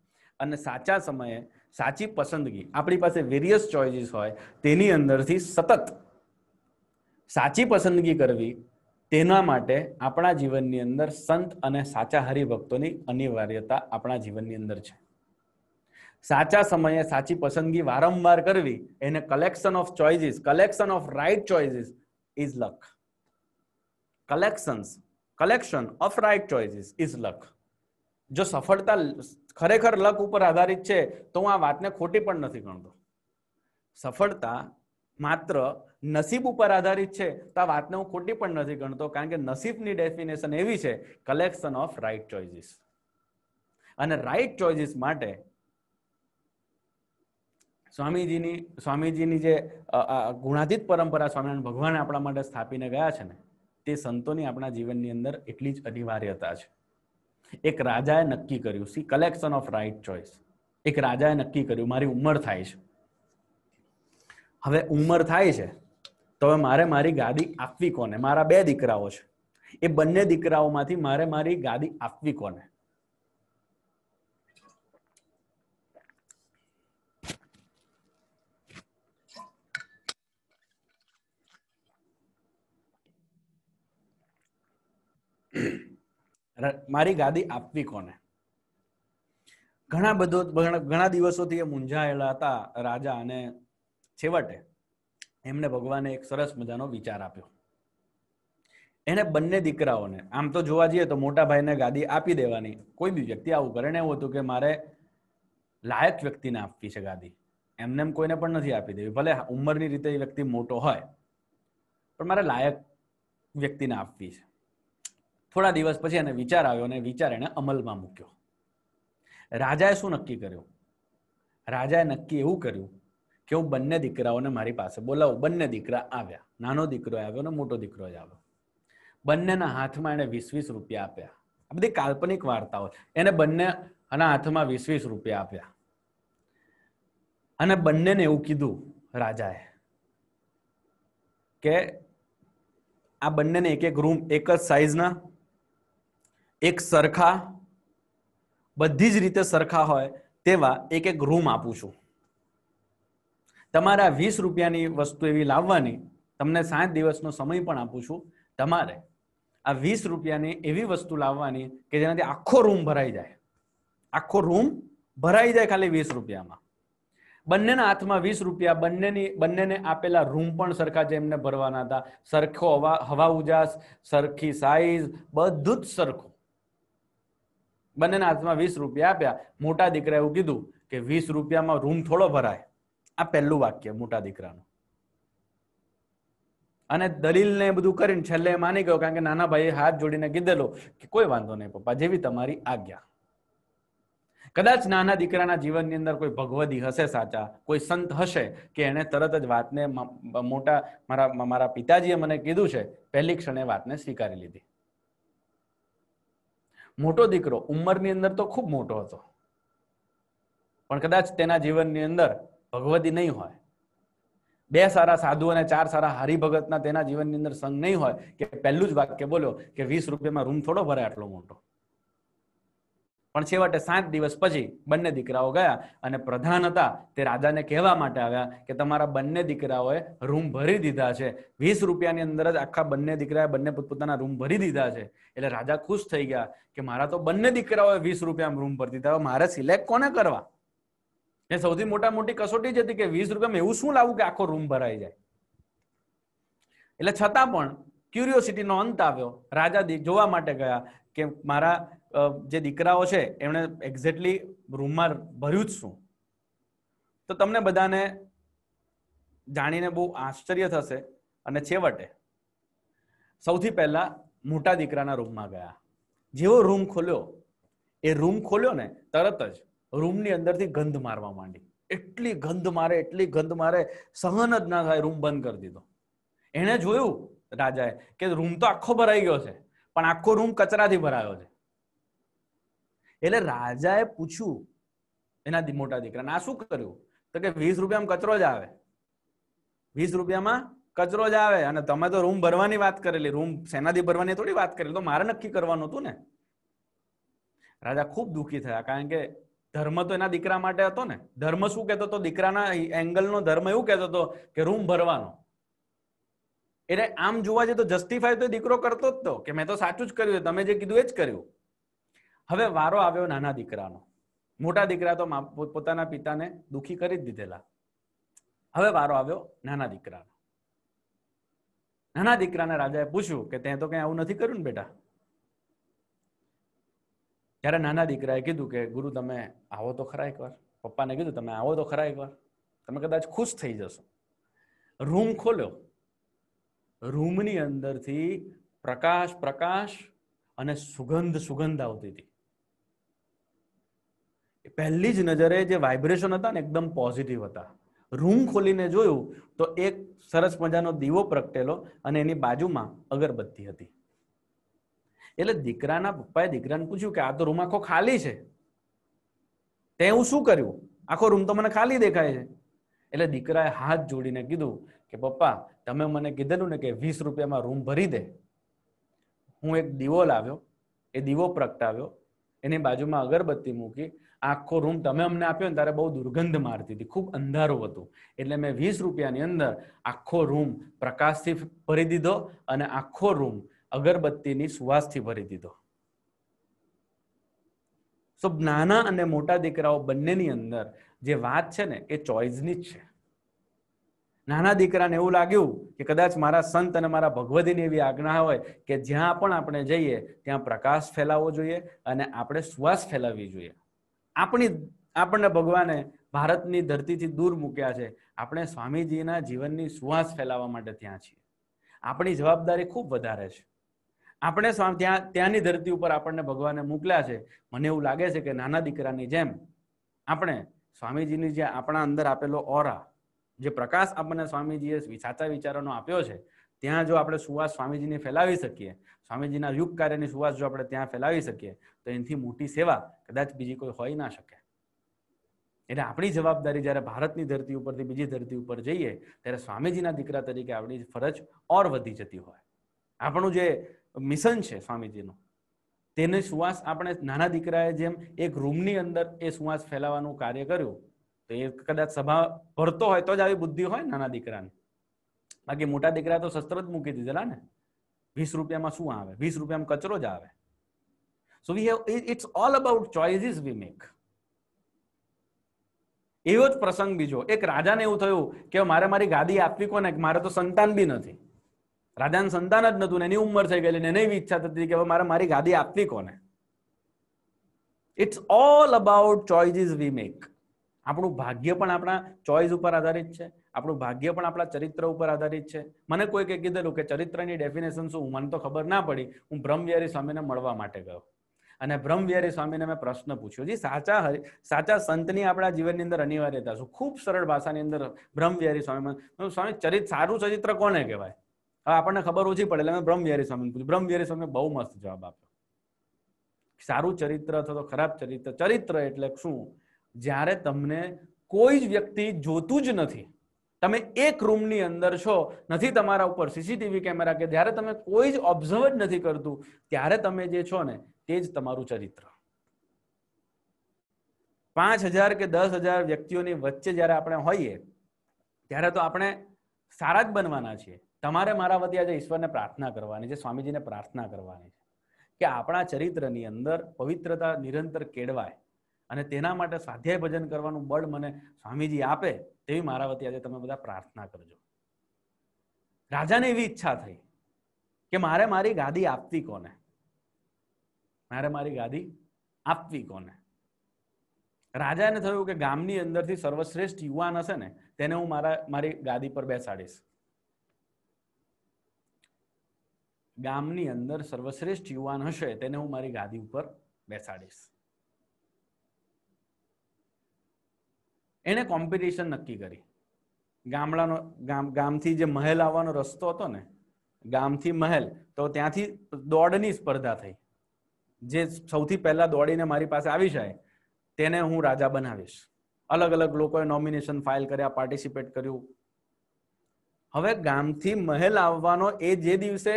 અને સાચા સમયે સાચી પસંદગી આપણી પાસે વેરિયસ ચોઇસીસ હોય તેની અંદરથી સતત સાચી પસંદગી કરવી તેના માટે આપણા જીવનની અંદર સંત અને સાચા હરિભક્તોની અનિવાર્યતા આપણા જીવનની અંદર છે સાચા સમયે સાચી પસંદગી વારંવાર કરવી એને collection of choices collection of right choices is luck collections collection of right choices is luck જો સફળતા ખરેખર લક ઉપર આધારિત છે તો હું આ વાતને ખોટી પણ નથી ગણતો સફળતા માત્ર નસીબ ઉપર આધારિત છે તો આ વાતને હું ખોટી પણ નથી ગણતો કારણ કે નસીબની ડેફિનેશન એવી છે કલેક્શન ઓફ રાઈટ ચોઇસીસ અને રાઈટ ચોઇસીસ માટે સ્વામીજીની સ્વામીજીની જે ગુણાતીત પરંપરા સ્વામિનારાયણ ભગવાન આપણા માટે સ્થાપીને ગયા છે ને તે સંતોની આપણા જીવનની અંદર એટલી જ અનિવાર્યતા છે એક રાજાએ નક્કી કર્યું સી કલેક્શન ઓફ રાઇટ ચોઇસ એક રાજાએ નક્કી કર્યું મારી ઉંમર થાય છે હવે ઉંમર થાય છે તો હવે મારે મારી ગાદી આપવી કોને મારા બે દીકરાઓ છે એ બંને દીકરાઓમાંથી મારે મારી ગાદી આપવી કોને મારી ગાદી આપવી કોને ઘણા બધો ઘણા દિવસોથી એ મૂંઝાયેલા હતા રાજા અને છેવટે એમને ભગવાને એક સરસ મજાનો વિચાર આપ્યો એને બંને દીકરાઓને આમ તો જોવા જઈએ તો મોટા ભાઈને ગાદી આપી દેવાની કોઈ બી વ્યક્તિ આવું કરે ને એવું હતું કે મારે લાયક વ્યક્તિને આપવી છે ગાદી એમને એમ કોઈને પણ નથી આપી દેવી ભલે ઉંમરની રીતે એ વ્યક્તિ મોટો હોય પણ મારે લાયક વ્યક્તિને આપવી છે થોડા દિવસ પછી એને વિચાર આવ્યો અને વિચાર એને અમલમાં મૂક્યો રાજાએ શું નક્કી કર્યું રાજાએ નક્કી એવું કર્યું કે હું બંને દીકરાઓને મારી પાસે બોલાવું બંને દીકરા આવ્યા નાનો દીકરો આવ્યો ને મોટો દીકરો જ આવ્યો બંનેના હાથમાં એણે વીસ વીસ રૂપિયા આપ્યા આ બધી કાલ્પનિક વાર્તાઓ એને બંને એના હાથમાં વીસ વીસ રૂપિયા આપ્યા અને બંનેને એવું કીધું રાજાએ કે આ બંનેને એક એક રૂમ એક જ સાઈઝના એક સરખા બધી જ રીતે સરખા હોય તેવા એક એક રૂમ આપું છું તમારા વીસ રૂપિયાની વસ્તુ એવી લાવવાની તમને સાત દિવસનો સમય પણ આપું છું તમારે આ વીસ રૂપિયાની એવી વસ્તુ લાવવાની કે જેનાથી આખો રૂમ ભરાઈ જાય આખો રૂમ ભરાઈ જાય ખાલી વીસ રૂપિયામાં બંનેના હાથમાં વીસ રૂપિયા બંનેની બંનેને આપેલા રૂમ પણ સરખા છે એમને ભરવાના હતા સરખો હવા હવા ઉજાસ સરખી સાઈઝ બધું જ સરખું બંનેના હાથમાં વીસ રૂપિયા આપ્યા મોટા દીકરા એવું કીધું કે વીસ રૂપિયામાં રૂમ થોડો ભરાય આ પહેલું વાક્ય મોટા દીકરાનું અને દલીલ દલીલને બધું કરીને છેલ્લે માની ગયો કારણ કે નાના ભાઈએ હાથ જોડીને કીધેલો કે કોઈ વાંધો નહીં પપ્પા જેવી તમારી આજ્ઞા કદાચ નાના દીકરાના જીવનની અંદર કોઈ ભગવદી હશે સાચા કોઈ સંત હશે કે એને તરત જ વાતને મોટા મારા મારા પિતાજીએ મને કીધું છે પહેલી ક્ષણે વાતને સ્વીકારી લીધી મોટો દીકરો ઉંમરની અંદર તો ખૂબ મોટો હતો પણ કદાચ તેના જીવનની અંદર ભગવતી નહીં હોય બે સારા સાધુ અને ચાર સારા હરિભગતના તેના જીવનની અંદર સંગ નહીં હોય કે પહેલું જ વાક્ય બોલ્યો કે વીસ રૂપિયામાં રૂમ થોડો ભરાય આટલો મોટો પણ છેવટે સાત દિવસ પછી બંને દીકરાઓ ગયા અને પ્રધાન હતા તે રાજાને કહેવા માટે આવ્યા કે તમારા બંને દીકરાઓએ રૂમ ભરી દીધા છે વીસ રૂપિયાની અંદર જ આખા બંને દીકરાએ બંને પોતપોતાના રૂમ ભરી દીધા છે એટલે રાજા ખુશ થઈ ગયા કે મારા તો બંને દીકરાઓએ વીસ રૂપિયામાં રૂમ ભરી દીધા મારે સિલેક્ટ કોને કરવા એ સૌથી મોટા મોટી કસોટી જ હતી કે વીસ રૂપિયામાં એવું શું લાવું કે આખો રૂમ ભરાઈ જાય એટલે છતાં પણ ક્યુરિયોસિટી નો અંત આવ્યો રાજા જોવા માટે ગયા કે મારા જે દીકરાઓ છે એમણે એક્ઝેક્ટલી રૂમમાં ભર્યું જ શું તો તમને બધાને જાણીને બહુ આશ્ચર્ય થશે અને છેવટે સૌથી પહેલા મોટા દીકરાના રૂમમાં ગયા જેવો રૂમ ખોલ્યો એ રૂમ ખોલ્યો ને તરત જ રૂમની અંદરથી ગંધ મારવા માંડી એટલી ગંધ મારે એટલી ગંધ મારે સહન જ ના થાય રૂમ બંધ કરી દીધો એણે જોયું રાજાએ કે રૂમ તો આખો ભરાઈ ગયો છે પણ આખો રૂમ કચરાથી ભરાયો છે એટલે રાજાએ પૂછ્યું એના મોટા દીકરાને આ શું કર્યું તો કે વીસ રૂપિયામાં કચરો જ આવે વીસ રૂપિયામાં કચરો જ આવે અને તમે તો રૂમ ભરવાની વાત કરેલી રૂમ સેનાથી ભરવાની થોડી વાત કરેલી તો મારે નક્કી કરવાનું હતું ને રાજા ખૂબ દુઃખી થયા કારણ કે ધર્મ તો એના દીકરા માટે હતો ને ધર્મ શું કહેતો હતો દીકરાના એંગલનો ધર્મ એવું કહેતો હતો કે રૂમ ભરવાનો એટલે આમ જોવા જઈએ તો જસ્ટિફાય તો દીકરો કરતો જ તો કે મેં તો સાચું જ કર્યું તમે જે કીધું એ જ કર્યું હવે વારો આવ્યો નાના દીકરાનો મોટા દીકરા તો પોતાના પિતાને દુખી કરી જ દીધેલા હવે વારો આવ્યો નાના દીકરાનો નાના દીકરાને રાજાએ પૂછ્યું કે તે તો કઈ આવું નથી કર્યું ને બેટા ત્યારે નાના દીકરાએ કીધું કે ગુરુ તમે આવો તો ખરા એકવાર પપ્પાને કીધું તમે આવો તો ખરા એકવાર તમે કદાચ ખુશ થઈ જશો રૂમ ખોલ્યો રૂમની અંદરથી પ્રકાશ પ્રકાશ અને સુગંધ સુગંધ આવતી હતી પહેલી જ નજરે જે વાઇબ્રેશન હતા ને એકદમ પોઝિટિવ હતા રૂમ ખોલીને જોયું તો એક સરસ મજાનો દીવો પ્રગટેલો અને એની બાજુમાં અગરબત્તી હતી એટલે દીકરાના પપ્પાએ દીકરાને પૂછ્યું કે આ તો રૂમ આખો ખાલી છે તે હું શું કર્યું આખો રૂમ તો મને ખાલી દેખાય છે એટલે દીકરાએ હાથ જોડીને કીધું કે પપ્પા તમે મને કીધેલું ને કે વીસ રૂપિયામાં રૂમ ભરી દે હું એક દીવો લાવ્યો એ દીવો પ્રગટાવ્યો એની બાજુમાં અગરબત્તી મૂકી આખો રૂમ તમે અમને આપ્યો ને ત્યારે બહુ દુર્ગંધ મારતી હતી ખૂબ અંધારું હતું એટલે મેં વીસ રૂપિયાની અંદર આખો રૂમ પ્રકાશથી ભરી દીધો અને આખો રૂમ અગરબત્તીની સુવાસથી ભરી દીધો સો નાના અને મોટા દીકરાઓ બંનેની અંદર જે વાત છે ને એ ચોઇસની જ છે નાના દીકરાને એવું લાગ્યું કે કદાચ મારા સંત અને મારા ભગવદીની એવી આજ્ઞા હોય કે જ્યાં પણ આપણે જઈએ ત્યાં પ્રકાશ ફેલાવવો જોઈએ અને આપણે સુવાસ ફેલાવવી જોઈએ આપણી આપણને ભગવાને ભારતની ધરતીથી દૂર મૂક્યા છે આપણે સ્વામીજીના જીવનની સુવાસ ફેલાવવા માટે ત્યાં છીએ આપણી જવાબદારી ખૂબ વધારે છે આપણે ત્યાં ત્યાંની ધરતી ઉપર આપણને ભગવાને મોકલ્યા છે મને એવું લાગે છે કે નાના દીકરાની જેમ આપણે સ્વામીજીની જે આપણા અંદર આપેલો ઓરા જે પ્રકાશ આપણને સ્વામીજીએ સાચા વિચારોનો આપ્યો છે ત્યાં જો આપણે સુવાસ સ્વામીજીને ફેલાવી શકીએ સ્વામીજીના યુગ કાર્યની સુવાસ જો આપણે ત્યાં ફેલાવી શકીએ તો એનાથી મોટી સેવા કદાચ બીજી કોઈ હોઈ ના શકે એટલે આપણી જવાબદારી જ્યારે ભારતની ધરતી ઉપરથી બીજી ધરતી ઉપર જઈએ ત્યારે સ્વામીજીના દીકરા તરીકે આપણી ફરજ ઓર વધી જતી હોય આપણું જે મિશન છે સ્વામીજીનું તેને સુવાસ આપણે નાના દીકરાએ જેમ એક રૂમની અંદર એ સુવાસ ફેલાવાનું કાર્ય કર્યું તો એ કદાચ સભા ભરતો હોય તો જ આવી બુદ્ધિ હોય નાના દીકરાની બાકી મોટા દીકરા તો શસ્ત્ર જ મૂકી દીધેલા ને વીસ રૂપિયામાં શું આવે વીસ રૂપિયામાં કચરો જ આવે so we have it's all about choices we make એવો જ પ્રસંગ બીજો એક રાજાને એવું થયું કે મારે મારી ગાદી આપવી કોને મારે તો સંતાન બી નથી રાજાને સંતાન જ નતું એની ઉંમર થઈ ગયેલી ને એવી ઈચ્છા થતી કે મારે મારી ગાદી આપવી કોને it's all about choices we make આપણું ભાગ્ય પણ આપણા ચોઇસ ઉપર આધારિત છે આપણું ભાગ્ય પણ આપણા ચરિત્ર ઉપર આધારિત છે મને કોઈ કોઈકે કીધેલું કે ચરિત્રની ડેફિનેશન શું મને તો ખબર ના પડી હું બ્રહ્મવિહારી સ્વામીને મળવા માટે ગયો અને બ્રહ્મવિહારી સ્વામીને મેં પ્રશ્ન પૂછ્યો જી સાચા હરિ સાચા સંતની આપણા જીવનની અંદર અનિવાર્યતા શું ખૂબ સરળ ભાષાની અંદર બ્રહ્મવિહારી સ્વામી સ્વામી ચરિત્ર સારું ચરિત્ર કોને કહેવાય હવે આપણને ખબર ઓછી પડે એટલે મેં બ્રહ્મવિહારી સ્વામીને પૂછ્યું બ્રહ્મવિહારી સ્વામી બહુ મસ્ત જવાબ આપ્યો સારું ચરિત્ર અથવા તો ખરાબ ચરિત્ર ચરિત્ર એટલે શું જ્યારે તમને કોઈ જ વ્યક્તિ જોતું જ નથી તમે એક રૂમની અંદર છો નથી તમારા ઉપર સીસીટીવી કેમેરા કે જ્યારે તમે કોઈ જ ઓબ્ઝર્વ જ નથી કરતું ત્યારે તમે જે છો ને તે જ તમારું ચરિત્ર પાંચ હજાર કે દસ હજાર વ્યક્તિઓની વચ્ચે જ્યારે આપણે હોઈએ ત્યારે તો આપણે સારા જ બનવાના છીએ તમારે મારા વતી આજે ઈશ્વરને પ્રાર્થના કરવાની છે સ્વામીજીને પ્રાર્થના કરવાની છે કે આપણા ચરિત્રની અંદર પવિત્રતા નિરંતર કેળવાય અને તેના માટે સ્વાધ્યાય ભજન કરવાનું બળ મને સ્વામીજી આપે તેવી મારા વતી આજે તમે બધા પ્રાર્થના કરજો રાજાને એવી ઈચ્છા થઈ કે મારે મારી ગાદી આપતી કોને મારે મારી ગાદી આપવી કોને રાજાને થયું કે ગામની અંદરથી સર્વશ્રેષ્ઠ યુવાન હશે ને તેને હું મારા મારી ગાદી પર બેસાડીશ ગામની અંદર સર્વશ્રેષ્ઠ યુવાન હશે તેને હું મારી ગાદી ઉપર બેસાડીશ એણે કોમ્પિટિશન નક્કી કરી ગામડાનો ગામ ગામથી જે મહેલ આવવાનો રસ્તો હતો ને ગામથી મહેલ તો ત્યાંથી દોડની સ્પર્ધા થઈ જે સૌથી પહેલા દોડીને મારી પાસે આવી જાય તેને હું રાજા બનાવીશ અલગ અલગ લોકોએ નોમિનેશન ફાઇલ કર્યા પાર્ટિસિપેટ કર્યું હવે ગામથી મહેલ આવવાનો એ જે દિવસે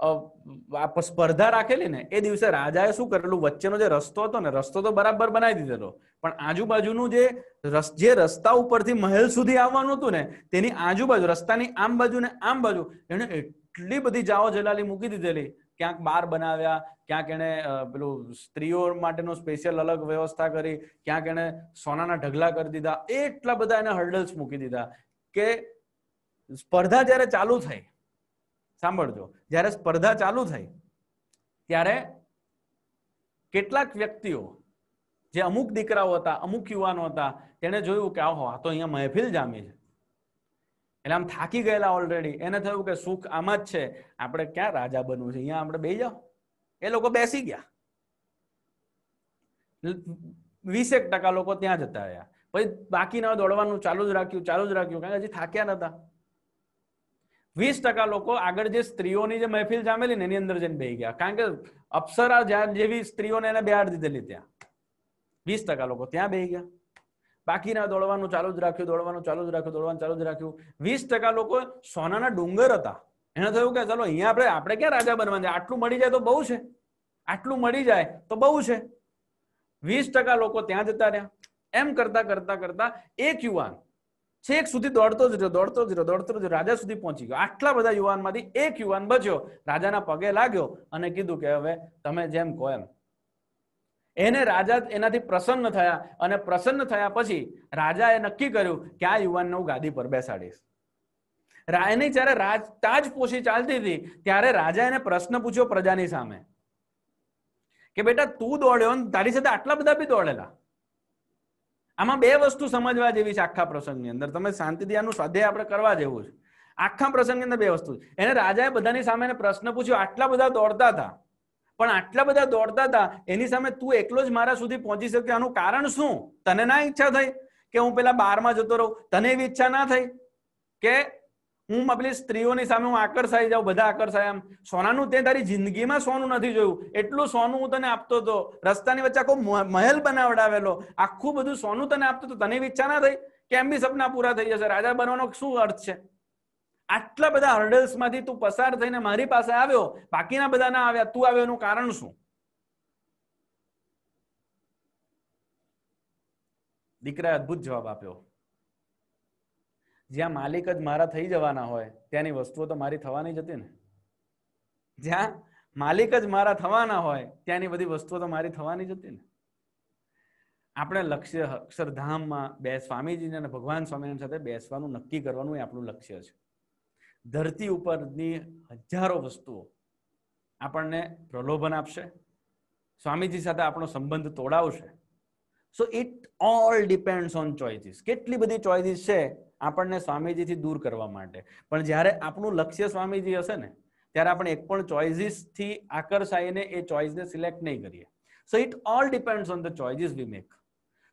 સ્પર્ધા રાખેલી ને એ દિવસે રાજાએ શું કરેલું વચ્ચેનો જે રસ્તો હતો ને રસ્તો તો બરાબર બનાવી દીધેલો પણ આજુબાજુનું જે જે રસ્તા ઉપરથી મહેલ સુધી આવવાનું હતું ને તેની આજુબાજુ રસ્તાની આમ બાજુ ને આમ બાજુ એને એટલી બધી જાઓ જલાલી મૂકી દીધેલી ક્યાંક બાર બનાવ્યા ક્યાંક એને પેલું સ્ત્રીઓ માટેનું સ્પેશિયલ અલગ વ્યવસ્થા કરી ક્યાંક એને સોનાના ઢગલા કરી દીધા એટલા બધા એને હર્ડલ્સ મૂકી દીધા કે સ્પર્ધા જ્યારે ચાલુ થઈ સાંભળજો જ્યારે સ્પર્ધા ચાલુ થઈ ત્યારે કેટલાક વ્યક્તિઓ જે અમુક દીકરાઓ હતા અમુક યુવાનો હતા તેણે જોયું કે આહો આ તો અહીંયા મહેફિલ જામી છે એટલે આમ થાકી ગયેલા ઓલરેડી એને થયું કે સુખ આમાં જ છે આપણે ક્યાં રાજા બનવું છે અહીંયા આપણે બે જાઓ એ લોકો બેસી ગયા વીસેક ટકા લોકો ત્યાં જતા રહ્યા પછી બાકીના દોડવાનું ચાલુ જ રાખ્યું ચાલુ જ રાખ્યું કારણ હજી થાક્યા નતા વીસ ટકા લોકો આગળ જે સ્ત્રીઓની જે મહેફિલ જામેલી ને એની અંદર જઈને બેહી ગયા કારણ કે અપ્સરા જેવી સ્ત્રીઓને એને બેહાડી દીધેલી ત્યાં વીસ ટકા લોકો ત્યાં બેહી ગયા બાકીના દોડવાનું ચાલુ જ રાખ્યું દોડવાનું ચાલુ જ રાખ્યું દોડવાનું ચાલુ જ રાખ્યું વીસ ટકા લોકો સોનાના ડુંગર હતા એને થયું કે ચાલો અહીંયા આપણે આપણે ક્યાં રાજા બનવા જાય આટલું મળી જાય તો બહુ છે આટલું મળી જાય તો બહુ છે વીસ ટકા લોકો ત્યાં જતા રહ્યા એમ કરતા કરતા કરતા એક યુવાન છેક સુધી દોડતો જ રહ્યો દોડતો જ રહ્યો દોડતો જ રાજા સુધી પહોંચી ગયો આટલા બધા યુવાનમાંથી એક યુવાન બચ્યો રાજાના પગે લાગ્યો અને કીધું કે હવે તમે જેમ કહો એમ એને રાજા એનાથી પ્રસન્ન થયા અને પ્રસન્ન થયા પછી રાજાએ નક્કી કર્યું કે આ યુવાનને હું ગાદી પર બેસાડીશ એની જ્યારે રાજ તાજ તાજપોશી ચાલતી હતી ત્યારે રાજા એને પ્રશ્ન પૂછ્યો પ્રજાની સામે કે બેટા તું દોડ્યો તારી સાથે આટલા બધા બી દોડેલા આમાં બે વસ્તુ સમજવા જેવી છે આખા પ્રસંગની અંદર તમે શાંતિથી આનું સ્વાધ્યાય આપણે કરવા જેવું છે આખા પ્રસંગની અંદર બે વસ્તુ એને રાજાએ બધાની સામે પ્રશ્ન પૂછ્યો આટલા બધા દોડતા હતા પણ આટલા બધા દોડતા હતા એની સામે તું એકલો જ મારા સુધી પહોંચી શક્યો આનું કારણ શું તને ના ઈચ્છા થઈ કે હું પેલા બારમાં જતો રહું તને એવી ઈચ્છા ના થઈ કે હું પેલી સ્ત્રીઓની સામે હું આકર્ષાઈ જાઉં બધા આકર્ષાય એમ સોનાનું તે તારી જિંદગીમાં સોનું નથી જોયું એટલું સોનું હું તને આપતો હતો રસ્તાની વચ્ચે આખો મહેલ બનાવડાવેલો આખું બધું સોનું તને આપતો હતો તને ઈચ્છા ના થઈ કેમ બી સપના પૂરા થઈ જશે રાજા બનવાનો શું અર્થ છે આટલા બધા હર્ડલ્સ માંથી તું પસાર થઈને મારી પાસે આવ્યો બાકીના બધા ના આવ્યા તું આવ્યો એનું કારણ શું દીકરાએ અદભુત જવાબ આપ્યો જ્યાં માલિક જ મારા થઈ જવાના હોય ત્યાંની વસ્તુઓ તો મારી થવાની જ હતી ને જ્યાં માલિક જ મારા થવાના હોય ત્યાંની બધી વસ્તુઓ તો મારી થવાની જ હતી ને આપણે લક્ષ્ય અક્ષરધામમાં બે સ્વામીજીને અને ભગવાન સ્વામીની સાથે બેસવાનું નક્કી કરવાનું એ આપણું લક્ષ્ય છે ધરતી ઉપરની હજારો વસ્તુઓ આપણને પ્રલોભન આપશે સ્વામીજી સાથે આપણો સંબંધ તોડાવશે so it all depends on choices કેટલી બધી ચોઇસીસ છે આપણને સ્વામીજીથી દૂર કરવા માટે પણ જ્યારે આપણું લક્ષ્ય સ્વામીજી હશે ને ત્યારે આપણે એક પણ ચોઇસીસથી આકર્ષાઈને એ ચોઇસને સિલેક્ટ નહીં કરીએ so it all depends on the choices we make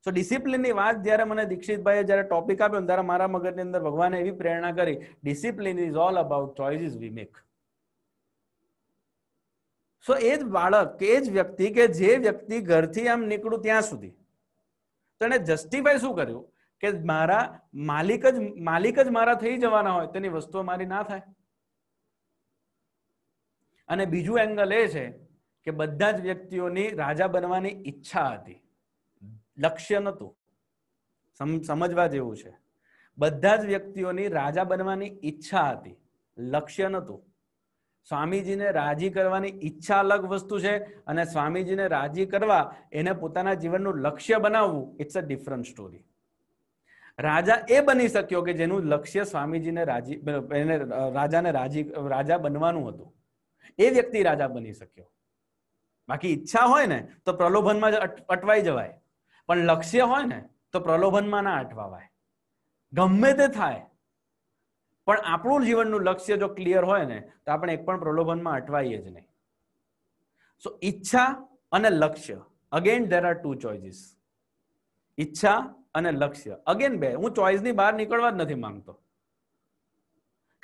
so ડિસિપ્લિનની વાત જ્યારે મને દીક્ષિતભાઈએ જ્યારે ટોપિક આપ્યો ત્યારે મારા મગજની અંદર ભગવાને એવી પ્રેરણા કરી discipline is all about choices we make so એ જ બાળક કે એ જ વ્યક્તિ કે જે વ્યક્તિ ઘરથી આમ નીકળું ત્યાં સુધી તેણે એને જસ્ટિફાય શું કર્યું કે મારા માલિક જ માલિક જ મારા થઈ જવાના હોય તેની વસ્તુઓ મારી ના થાય અને બીજું એંગલ એ છે કે બધા જ વ્યક્તિઓની રાજા બનવાની ઈચ્છા હતી લક્ષ્ય નહોતું સમજવા જેવું છે બધા જ વ્યક્તિઓની રાજા બનવાની ઈચ્છા હતી લક્ષ્ય નહોતું સ્વામીજીને રાજી કરવાની ઈચ્છા અલગ વસ્તુ છે અને સ્વામીજીને રાજી કરવા એને પોતાના જીવનનું લક્ષ્ય બનાવવું ઇટ્સ અ ડિફરન્ટ સ્ટોરી રાજા એ બની શક્યો કે જેનું લક્ષ્ય સ્વામીજીને રાજી એને રાજાને રાજી રાજા બનવાનું હતું એ વ્યક્તિ રાજા બની શક્યો બાકી ઈચ્છા હોય ને તો પ્રલોભનમાં અટવાઈ જવાય પણ લક્ષ્ય હોય ને તો પ્રલોભનમાં ના અટવાવાય ગમે તે થાય પણ આપણું જીવનનું લક્ષ્ય જો ક્લિયર હોય ને તો આપણે એક પણ પ્રલોભનમાં અટવાઈએ જ નહીં સો ઈચ્છા અને લક્ષ્ય again there are two choices ઈચ્છા અને લક્ષ્ય અગેન બે હું ચોઈસની બહાર નીકળવા જ નથી માંગતો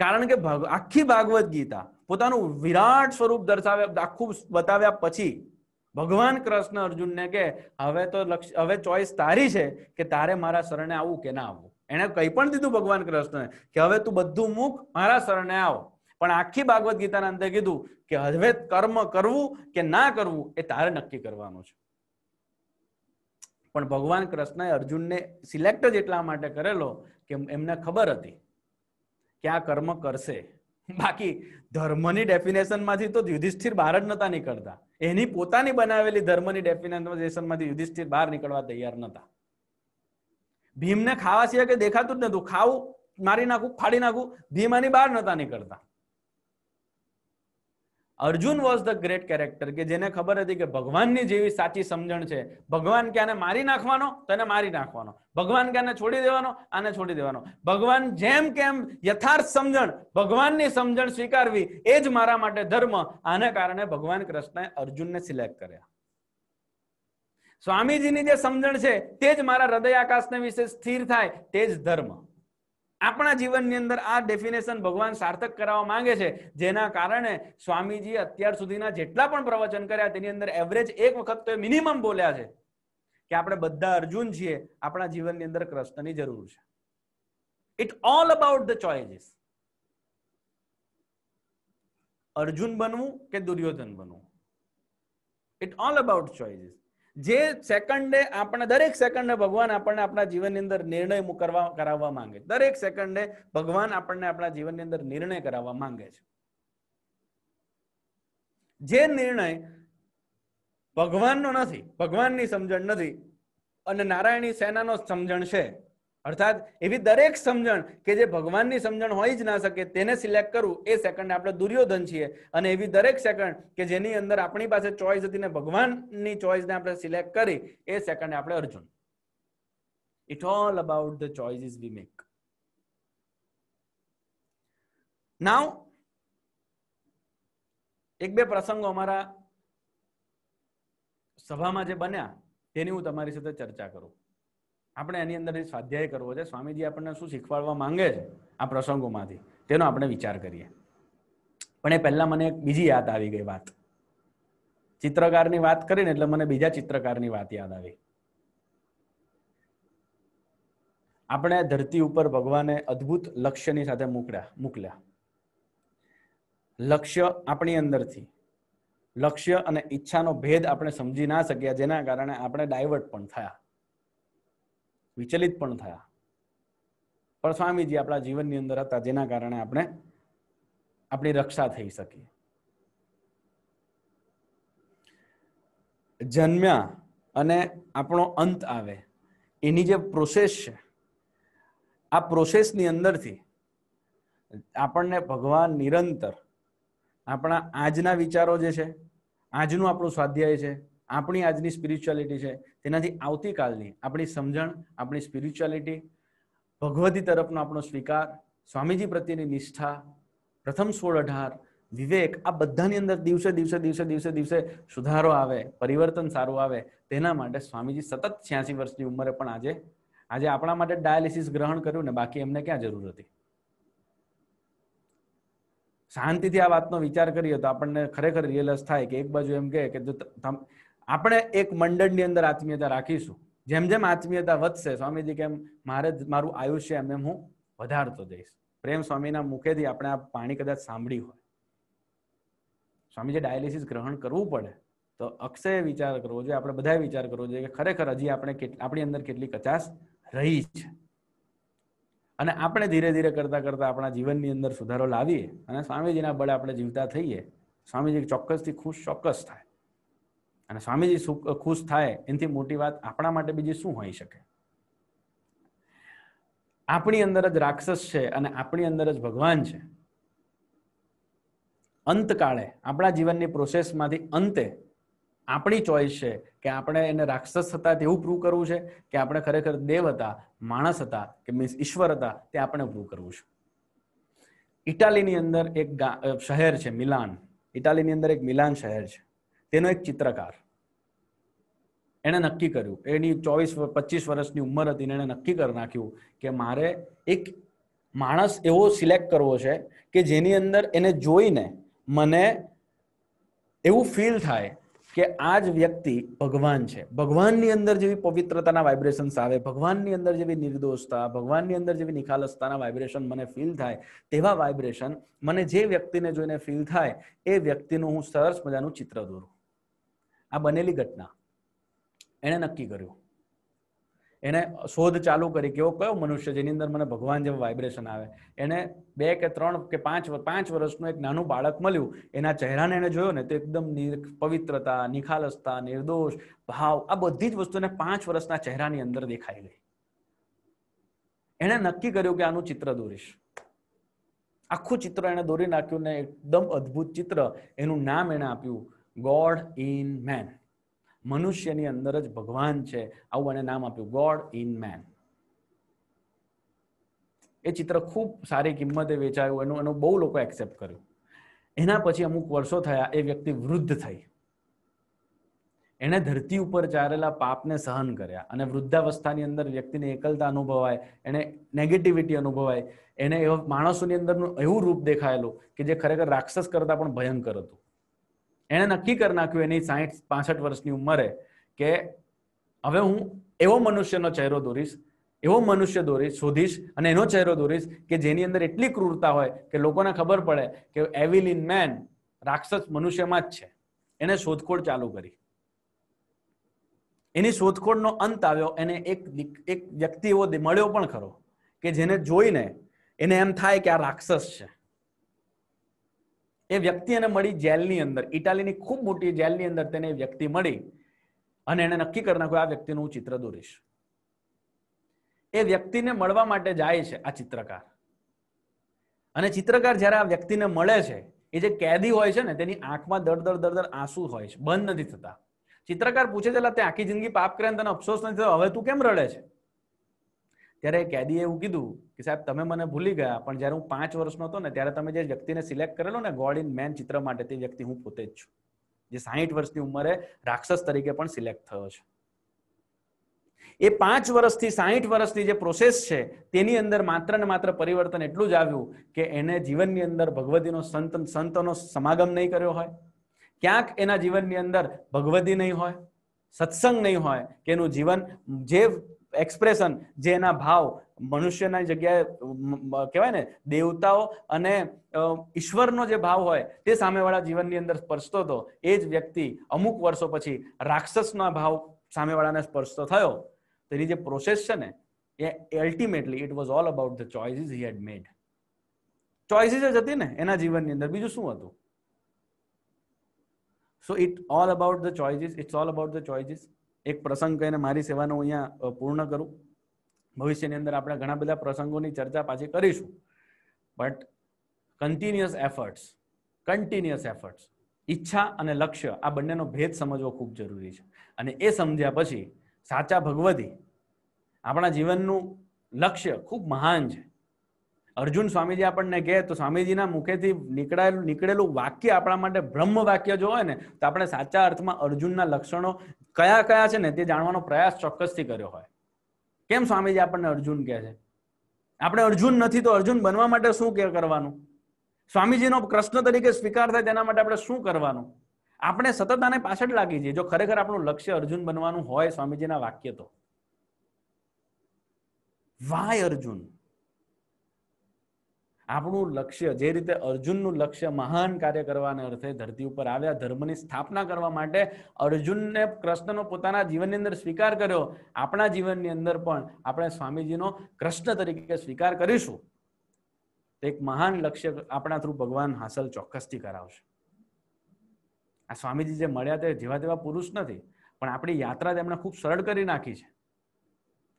કારણ કે આખી ભાગવત ગીતા પોતાનું વિરાટ સ્વરૂપ દર્શાવે આખું બતાવ્યા પછી ભગવાન કૃષ્ણ અર્જુનને કે હવે તો લક્ષ્ય હવે ચોઈસ તારી છે કે તારે મારા શરણે આવવું કે ના આવવું એને કંઈ પણ દીધું ભગવાન કૃષ્ણને કે હવે તું બધું મુખ મારા શરણે આવો પણ આખી ભાગવત ગીતાના અંદર કીધું કે હવે કર્મ કરવું કે ના કરવું એ તારે નક્કી કરવાનું છે પણ ભગવાન કૃષ્ણએ અર્જુનને સિલેક્ટ જ એટલા માટે કરેલો કે એમને ખબર હતી કે આ કર્મ કરશે બાકી ધર્મની ડેફિનેશનમાંથી તો યુધિષ્ઠિર બહાર જ નતા નીકળતા એની પોતાની બનાવેલી ધર્મની ડેફિનેશનમાંથી યુધિષ્ઠિર બહાર નીકળવા તૈયાર નતા ભીમને ખાવા સિવાય કે દેખાતું જ નતું ખાવું મારી નાખું ફાડી નાખું ભીમાની બહાર નતા નીકળતા Arjun was the great character કે જેને ખબર હતી કે ભગવાનની જેવી સાચી સમજણ છે ભગવાન ક્યાંને મારી નાખવાનો તો એને મારી નાખવાનો ભગવાન ક્યાંને છોડી દેવાનો આને છોડી દેવાનો ભગવાન જેમ કેમ યથાર્થ સમજણ ભગવાનની સમજણ સ્વીકારવી એ જ મારા માટે ધર્મ આને કારણે ભગવાન કૃષ્ણએ અર્જુનને સિલેક્ટ કર્યા સ્વામીજીની જે સમજણ છે તે જ મારા હૃદય આકાશને વિશે સ્થિર થાય તે જ ધર્મ આપણા જીવનની અંદર આ ડેફિનેશન ભગવાન સાર્થક કરાવવા માંગે છે જેના કારણે સ્વામીજી અત્યાર સુધીના જેટલા પણ પ્રવચન કર્યા તેની અંદર એવરેજ એક વખત તો મિનિમમ બોલ્યા છે કે આપણે બધા અર્જુન છીએ આપણા જીવનની અંદર કૃષ્ણની જરૂર છે it all about the choices Arjun બનવું કે દુર્યોધન બનવું ઇટ ઓલ અબાઉટ ચોઇસીસ જે સેકન્ડે આપણે દરેક સેકન્ડે ભગવાન આપણને આપણા જીવનની અંદર નિર્ણય કરવા કરાવવા માંગે દરેક સેકન્ડે ભગવાન આપણને આપણા જીવનની અંદર નિર્ણય કરાવવા માંગે છે જે નિર્ણય ભગવાનનો નથી ભગવાનની સમજણ નથી અને નારાયણી સેનાનો સમજણ છે અર્થાત એવી દરેક સમજણ કે જે ભગવાનની સમજણ હોય જ ના શકે તેને સિલેક્ટ કરવું એ સેકન્ડ આપણે દુર્યોધન છીએ અને એવી દરેક સેકન્ડ કે જેની અંદર આપણી પાસે ચોઇસ હતી ને ભગવાનની ચોઇસને આપણે સિલેક્ટ કરી એ સેકન્ડ આપણે Arjun it all about the choices we make now એક બે પ્રસંગો અમારા સભામાં જે બન્યા તેની હું તમારી સાથે ચર્ચા કરું આપણે એની અંદર સ્વાધ્યાય કરવો છે સ્વામીજી આપણને શું શીખવાડવા માંગે છે આ પ્રસંગોમાંથી તેનો આપણે વિચાર કરીએ પણ એ પહેલા મને એક બીજી યાદ આવી ગઈ વાત ચિત્રકારની વાત કરીને એટલે મને બીજા ચિત્રકારની વાત યાદ આવી આપણે ધરતી ઉપર ભગવાને અદ્ભુત લક્ષ્યની સાથે મૂકડ્યા મોકલ્યા લક્ષ્ય આપણી અંદરથી લક્ષ્ય અને ઈચ્છાનો ભેદ આપણે સમજી ના શક્યા જેના કારણે આપણે ડાયવર્ટ પણ થયા વિચલિત પણ થયા પણ સ્વામીજી આપણા જીવનની અંદર હતા જેના કારણે આપણે આપણી રક્ષા થઈ શકી જન્મ્યા અને આપણો અંત આવે એની જે પ્રોસેસ છે આ પ્રોસેસની અંદરથી આપણને ભગવાન નિરંતર આપણા આજના વિચારો જે છે આજનું આપણું સ્વાધ્યાય છે આપણી આજની સ્પિરિચ્યુઆલિટી છે તેનાથી આવતીકાલની આપણી સમજણ આપણી સ્પિરિચ્યુઆલિટી ભગવતી તરફનો આપણો સ્વીકાર સ્વામીજી પ્રત્યેની નિષ્ઠા પ્રથમ સોળ અઢાર વિવેક આ બધાની અંદર દિવસે દિવસે દિવસે દિવસે દિવસે સુધારો આવે પરિવર્તન સારું આવે તેના માટે સ્વામીજી સતત છ્યાસી વર્ષની ઉંમરે પણ આજે આજે આપણા માટે ડાયાલિસિસ ગ્રહણ કર્યું ને બાકી એમને ક્યાં જરૂર હતી શાંતિથી આ વાતનો વિચાર કરીએ તો આપણને ખરેખર રિયલાઇઝ થાય કે એક બાજુ એમ કે જો આપણે એક મંડળની અંદર આત્મીયતા રાખીશું જેમ જેમ આત્મીયતા વધશે સ્વામીજી કેમ મારે મારું આયુષ્ય એમ એમ હું વધારતો જઈશ પ્રેમ સ્વામીના મુખેથી આપણે આ પાણી કદાચ સાંભળ્યું હોય સ્વામીજી ડાયાલિસિસ ગ્રહણ કરવું પડે તો અક્ષય વિચાર કરવો જોઈએ આપણે બધા વિચાર કરવો જોઈએ કે ખરેખર હજી આપણે આપણી અંદર કેટલી કચાસ રહી છે અને આપણે ધીરે ધીરે કરતા કરતા આપણા જીવનની અંદર સુધારો લાવીએ અને સ્વામીજીના બળે આપણે જીવતા થઈએ સ્વામીજી ચોક્કસથી ખુશ ચોક્કસ થાય અને સ્વામીજી ખુશ થાય એનાથી મોટી વાત આપણા માટે બીજી શું હોઈ શકે આપણી અંદર જ રાક્ષસ છે અને આપણી અંદર જ ભગવાન છે અંતકાળે આપણા જીવનની પ્રોસેસમાંથી અંતે આપણી ચોઈસ છે કે આપણે એને રાક્ષસ હતા તેવું પ્રૂવ કરવું છે કે આપણે ખરેખર દેવ હતા માણસ હતા કે મીન્સ ઈશ્વર હતા તે આપણે પ્રૂવ કરવું છે ઇટાલીની અંદર એક શહેર છે મિલાન ઇટાલીની અંદર એક મિલાન શહેર છે તેનો એક ચિત્રકાર એણે નક્કી કર્યું એની ચોવીસ પચીસ વર્ષની ઉંમર હતી એણે નક્કી કરી નાખ્યું કે મારે એક માણસ એવો સિલેક્ટ કરવો છે કે જેની અંદર એને જોઈને મને એવું ફીલ થાય કે આ જ વ્યક્તિ ભગવાન છે ભગવાનની અંદર જેવી પવિત્રતાના વાઇબ્રેશન્સ આવે ભગવાનની અંદર જેવી નિર્દોષતા ભગવાનની અંદર જેવી નિખાલસતાના વાઇબ્રેશન મને ફીલ થાય તેવા વાઇબ્રેશન મને જે વ્યક્તિને જોઈને ફીલ થાય એ વ્યક્તિનું હું સરસ મજાનું ચિત્ર દોરું આ બનેલી ઘટના એણે નક્કી કર્યું એણે શોધ ચાલુ કરી કે એવો કયો મનુષ્ય જેની અંદર મને ભગવાન જેવું વાઇબ્રેશન આવે એને બે કે ત્રણ કે પાંચ પાંચ વર્ષનું એક નાનું બાળક મળ્યું એના ચહેરાને એને જોયો ને તો એકદમ પવિત્રતા નિખાલસતા નિર્દોષ ભાવ આ બધી જ વસ્તુને પાંચ વર્ષના ચહેરાની અંદર દેખાઈ ગઈ એણે નક્કી કર્યું કે આનું ચિત્ર દોરીશ આખું ચિત્ર એને દોરી નાખ્યું ને એકદમ અદ્ભુત ચિત્ર એનું નામ એને આપ્યું ગોડ ઇન મેન મનુષ્યની અંદર જ ભગવાન છે આવું એને નામ આપ્યું ગોડ ઇન મેન એ ચિત્ર ખૂબ સારી કિંમતે વેચાયું એનું એનું બહુ લોકો એક્સેપ્ટ કર્યું એના પછી અમુક વર્ષો થયા એ વ્યક્તિ વૃદ્ધ થઈ એણે ધરતી ઉપર ચારેલા પાપને સહન કર્યા અને વૃદ્ધાવસ્થાની અંદર વ્યક્તિને એકલતા અનુભવાય એને નેગેટિવિટી અનુભવાય એને એવા માણસોની અંદરનું એવું રૂપ દેખાયેલું કે જે ખરેખર રાક્ષસ કરતા પણ ભયંકર હતું એણે નક્કી કરી નાખ્યું એની સાહીઠ પાસઠ વર્ષની ઉંમરે કે હવે હું એવો મનુષ્યનો ચહેરો દોરીશ એવો મનુષ્ય દોરીશ શોધીશ અને એનો ચહેરો દોરીશ કે જેની અંદર એટલી ક્રૂરતા હોય કે લોકોને ખબર પડે કે એવિલ ઇન મેન રાક્ષસ મનુષ્યમાં જ છે એને શોધખોળ ચાલુ કરી એની શોધખોળનો અંત આવ્યો એને એક એક વ્યક્તિ એવો મળ્યો પણ ખરો કે જેને જોઈને એને એમ થાય કે આ રાક્ષસ છે એ વ્યક્તિ એને મળી જેલની અંદર ઇટાલીની ખૂબ મોટી જેલની અંદર તેને વ્યક્તિ મળી અને એને નક્કી કરી નાખ્યું આ વ્યક્તિનું હું ચિત્ર દોરીશ એ વ્યક્તિને મળવા માટે જાય છે આ ચિત્રકાર અને ચિત્રકાર જ્યારે આ વ્યક્તિને મળે છે એ જે કેદી હોય છે ને તેની આંખમાં દર દર દર દર આંસુ હોય છે બંધ નથી થતા ચિત્રકાર પૂછે છે તે આખી જિંદગી પાપ કરે તને અફસોસ નથી થયો હવે તું કેમ રડે છે ત્યારે કેદીએ એવું કીધું કે સાહેબ તમે મને ભૂલી ગયા પણ જ્યારે હું પાંચ વર્ષનો હતો ને ત્યારે તમે જે વ્યક્તિને સિલેક્ટ કરેલો ને ગોડ ઇન મેન ચિત્ર માટે તે વ્યક્તિ હું પોતે જ છું જે સાહીઠ વર્ષની ઉંમરે રાક્ષસ તરીકે પણ સિલેક્ટ થયો છે એ પાંચ વર્ષથી સાહીઠ વર્ષની જે પ્રોસેસ છે તેની અંદર માત્ર ને માત્ર પરિવર્તન એટલું જ આવ્યું કે એને જીવનની અંદર ભગવતીનો સંત સંતનો સમાગમ નહીં કર્યો હોય ક્યાંક એના જીવનની અંદર ભગવતી નહીં હોય સત્સંગ નહીં હોય કે એનું જીવન જે એક્સપ્રેશન જે એના ભાવ મનુષ્યના જગ્યાએ કહેવાય ને દેવતાઓ અને ઈશ્વરનો જે ભાવ હોય તે સામેવાળા જીવનની અંદર સ્પર્શતો હતો એ જ વ્યક્તિ અમુક વર્ષો પછી રાક્ષસનો ભાવ સામેવાળાને સ્પર્શતો થયો તેની જે પ્રોસેસ છે ને એ ultimately it was all about the choices he had made choices જ હતી ને એના જીવનની અંદર બીજું શું હતું so it all about the choices it's all about the choices એક પ્રસંગ કહીને મારી સેવાનું અહીંયા પૂર્ણ કરું ભવિષ્યની અંદર આપણે ઘણા બધા પ્રસંગોની ચર્ચા પાછી કરીશું but continuous efforts continuous efforts ઈચ્છા અને લક્ષ્ય આ બંનેનો ભેદ સમજવો ખૂબ જરૂરી છે અને એ સમજ્યા પછી સાચા ભગવતી આપણા જીવનનું લક્ષ્ય ખૂબ મહાન છે અર્જુન સ્વામીજી આપણને કહે તો સ્વામીજીના મુખેથી નીકળાયેલું નીકળેલું વાક્ય આપણા માટે બ્રહ્મ વાક્ય જો હોય ને તો આપણે સાચા અર્થમાં અર્જુનના લક્ષણો કયા કયા છે ને તે જાણવાનો પ્રયાસ ચોક્કસથી કર્યો હોય કેમ સ્વામીજી આપણને અર્જુન કહે છે આપણે અર્જુન નથી તો અર્જુન બનવા માટે શું કે કરવાનું સ્વામીજીનો કૃષ્ણ તરીકે સ્વીકાર થાય તેના માટે આપણે શું કરવાનું આપણે સતત આને પાછળ લાગી છીએ જો ખરેખર આપણું લક્ષ્ય અર્જુન બનવાનું હોય સ્વામીજીના વાક્ય તો વાય અર્જુન આપણું લક્ષ્ય જે રીતે અર્જુનનું લક્ષ્ય મહાન કાર્ય કરવાને અર્થે ધરતી ઉપર આવ્યા ધર્મની સ્થાપના કરવા માટે અર્જુનને કૃષ્ણનો પોતાના જીવનની અંદર સ્વીકાર કર્યો આપણા જીવનની અંદર પણ આપણે સ્વામીજીનો કૃષ્ણ તરીકે સ્વીકાર કરીશું તો એક મહાન લક્ષ્ય આપણા થ્રુ ભગવાન હાંસલ ચોક્કસથી કરાવશે આ સ્વામીજી જે મળ્યા તે જેવા તેવા પુરુષ નથી પણ આપણી યાત્રા તેમણે ખૂબ સરળ કરી નાખી છે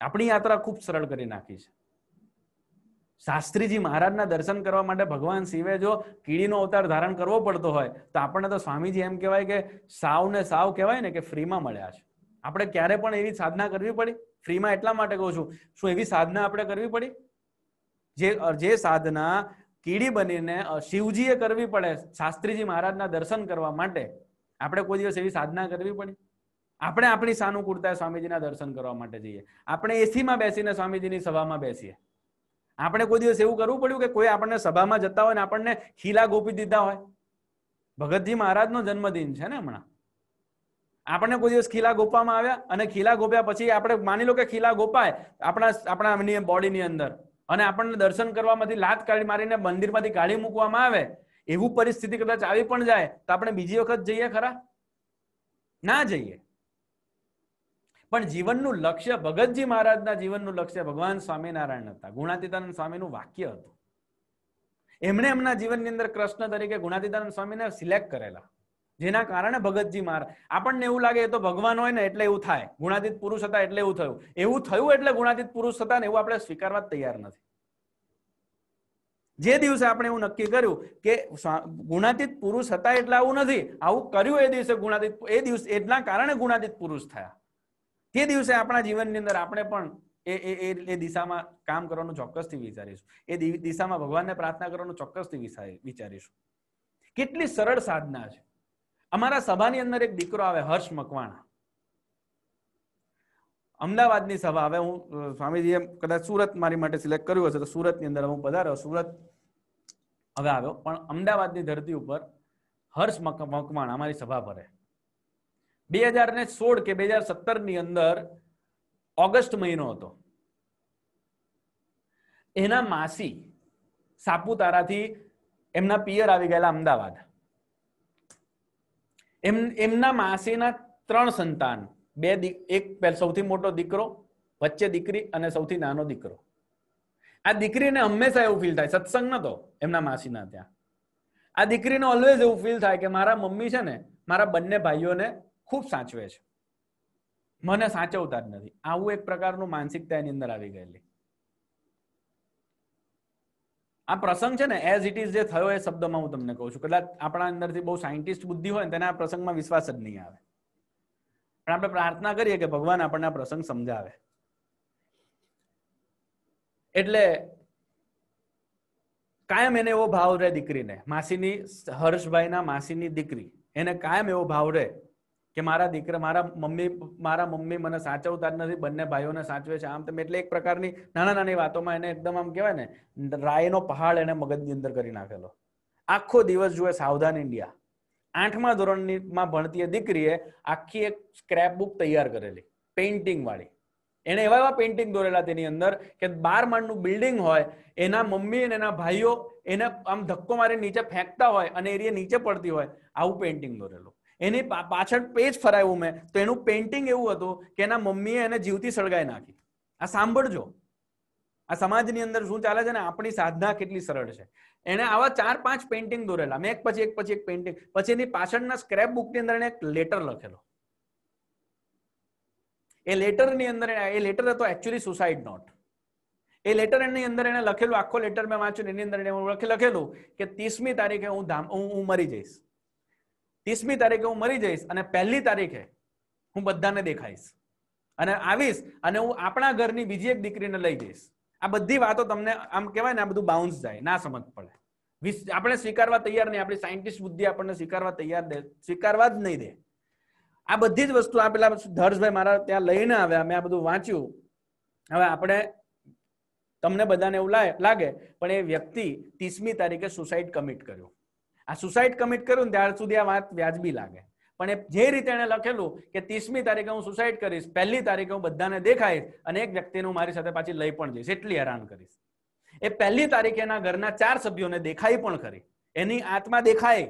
આપણી યાત્રા ખૂબ સરળ કરી નાખી છે શાસ્ત્રીજી મહારાજના દર્શન કરવા માટે ભગવાન શિવે જો કીડીનો અવતાર ધારણ કરવો પડતો હોય તો આપણને તો સ્વામીજી એમ કહેવાય કે સાવ ને સાવ કહેવાય ને કે ફ્રીમાં મળ્યા છે આપણે ક્યારે પણ એવી સાધના કરવી પડી ફ્રીમાં એટલા માટે કહું છું શું એવી સાધના આપણે કરવી પડી જે જે સાધના કીડી બનીને શિવજીએ કરવી પડે શાસ્ત્રીજી મહારાજના દર્શન કરવા માટે આપણે કોઈ દિવસ એવી સાધના કરવી પડી આપણે આપણી સાનુકૂળતા સ્વામીજીના દર્શન કરવા માટે જઈએ આપણે એસીમાં બેસીને સ્વામીજીની સભામાં બેસીએ આપણે કોઈ દિવસ એવું કરવું પડ્યું કે કોઈ આપણને સભામાં જતા હોય ને આપણને ખીલા ગોપી દીધા હોય ભગતજી મહારાજનો જન્મદિન છે ને હમણાં આપણને કોઈ દિવસ ખીલા ગોપવામાં આવ્યા અને ખીલા ગોપ્યા પછી આપણે માની લો કે ખીલા ગોપાય આપણા આપણા બોડીની અંદર અને આપણને દર્શન કરવામાંથી લાત કાઢી મારીને મંદિરમાંથી કાઢી મૂકવામાં આવે એવું પરિસ્થિતિ કદાચ આવી પણ જાય તો આપણે બીજી વખત જઈએ ખરા ના જઈએ પણ જીવનનું લક્ષ્ય ભગતજી મહારાજના જીવનનું લક્ષ્ય ભગવાન સ્વામિનારાયણ હતા ગુણાતીતાનંદ સ્વામીનું વાક્ય હતું એમણે એમના જીવનની અંદર કૃષ્ણ તરીકે ગુણાતીતાનંદ સ્વામીને સિલેક્ટ કરેલા જેના કારણે ભગતજી મહારાજ આપણને એવું લાગે એ તો ભગવાન હોય ને એટલે એવું થાય ગુણાતીત પુરુષ હતા એટલે એવું થયું એવું થયું એટલે ગુણાતીત પુરુષ હતા ને એવું આપણે સ્વીકારવા તૈયાર નથી જે દિવસે આપણે એવું નક્કી કર્યું કે ગુણાતીત પુરુષ હતા એટલે આવું નથી આવું કર્યું એ દિવસે ગુણાતીત એ દિવસ એટલા કારણે ગુણાતીત પુરુષ થયા તે દિવસે આપણા જીવનની અંદર આપણે પણ એ એ એ દિશામાં કામ કરવાનું ચોક્કસથી વિચારીશું એ દિશામાં ભગવાનને પ્રાર્થના કરવાનું ચોક્કસથી વિચારીશું કેટલી સરળ સાધના છે અમારા સભાની અંદર એક દીકરો આવે હર્ષ મકવાણા અમદાવાદની સભા હવે હું સ્વામીજીએ કદાચ સુરત મારી માટે સિલેક્ટ કર્યું હશે તો સુરતની અંદર હું પધાર્યો સુરત હવે આવ્યો પણ અમદાવાદની ધરતી ઉપર હર્ષ મકવાણા અમારી સભા ભરે બે હજાર ને સોળ કે બે હજાર સત્તર ની અંદર ઓગસ્ટ મહિનો હતો એના માસી સાપુતારાથી એમના પિયર આવી ગયેલા અમદાવાદ એમ એમના માસીના ત્રણ સંતાન બે એક સૌથી મોટો દીકરો વચ્ચે દીકરી અને સૌથી નાનો દીકરો આ દીકરીને હંમેશા એવું ફીલ થાય સત્સંગ નતો એમના માસીના ત્યાં આ દીકરીને ઓલવેઝ એવું ફીલ થાય કે મારા મમ્મી છે ને મારા બંને ભાઈઓને ખૂબ સાચવે છે મને સાચવતા જ નથી આવું એક પ્રકારનું માનસિકતા એની અંદર આવી ગયેલી આ પ્રસંગ છે ને એઝ ઇટ ઇઝ જે થયો એ શબ્દમાં હું તમને કહું છું કદાચ આપણા અંદરથી બહુ સાયન્ટિસ્ટ બુદ્ધિ હોય ને તેને આ પ્રસંગમાં વિશ્વાસ જ નહીં આવે પણ આપણે પ્રાર્થના કરીએ કે ભગવાન આપણને આ પ્રસંગ સમજાવે એટલે કાયમ એને એવો ભાવ રહે દીકરીને માસીની હર્ષભાઈના માસીની દીકરી એને કાયમ એવો ભાવ રહે કે મારા દીકરા મારા મમ્મી મારા મમ્મી મને સાચવતા જ નથી બંને ભાઈઓને સાચવે છે આમ તમે એટલે એક પ્રકારની નાના નાની વાતોમાં એને એકદમ આમ કહેવાય ને રાયનો પહાડ એને મગજની અંદર કરી નાખેલો આખો દિવસ જુએ સાવધાન ઇન્ડિયા આઠમા ધોરણની માં ભણતી દીકરીએ આખી એક સ્ક્રેપ બુક તૈયાર કરેલી પેઇન્ટિંગ વાળી એને એવા એવા પેઇન્ટિંગ દોરેલા તેની અંદર કે બાર માળનું બિલ્ડિંગ હોય એના મમ્મી અને એના ભાઈઓ એને આમ ધક્કો મારી નીચે ફેંકતા હોય અને એરિયા નીચે પડતી હોય આવું પેઇન્ટિંગ દોરેલું એની પાછળ પેજ ફરાવ્યું મેં તો એનું પેન્ટિંગ એવું હતું કે એના મમ્મીએ એને જીવતી સળગાઈ નાખી આ સાંભળજો આ સમાજની અંદર શું ચાલે છે ને આપણી સાધના કેટલી સરળ છે એને આવા ચાર પાંચ પેન્ટિંગ દોરેલા મેં એક પછી એક પછી એક પેઇન્ટિંગ પછી એની પાછળના સ્ક્રેપ બુકની અંદર એને એક લેટર લખેલો એ લેટરની અંદર એ લેટર હતો એકચ્યુઅલી સુસાઇડ નોટ એ લેટર એની અંદર એને લખેલું આખો લેટર મેં વાંચ્યું એની અંદર એને લખેલું કે ત્રીસમી તારીખે હું ધામ હું મરી જઈશ ત્રીસમી તારીખે હું મરી જઈશ અને પહેલી તારીખે હું બધાને દેખાઈશ અને આવીશ અને હું આપણા ઘરની બીજી એક દીકરીને લઈ જઈશ આ બધી વાતો તમને આમ કહેવાય ને આ બધું બાઉન્સ જાય ના સમજ પડે આપણે સ્વીકારવા તૈયાર નહીં આપણી સાયન્ટિસ્ટ બુદ્ધિ આપણને સ્વીકારવા તૈયાર દે સ્વીકારવા જ નહીં દે આ બધી જ વસ્તુ આ પેલા ધર્ષભાઈ મારા ત્યાં લઈને આવ્યા મેં આ બધું વાંચ્યું હવે આપણે તમને બધાને એવું લાગે પણ એ વ્યક્તિ ત્રીસમી તારીખે સુસાઇડ કમિટ કર્યું આ સુસાઇડ કમિટ કર્યું ત્યાર સુધી આ વાત વ્યાજબી લાગે પણ એ જે રીતે એણે લખેલું કે ત્રીસમી તારીખે હું સુસાઇડ કરીશ પહેલી તારીખે હું બધાને દેખાઈશ અને એક વ્યક્તિને હું મારી સાથે પાછી લઈ પણ જઈશ એટલી હેરાન કરીશ એ પહેલી તારીખે એના ઘરના ચાર સભ્યોને દેખાઈ પણ કરી એની આત્મા દેખાય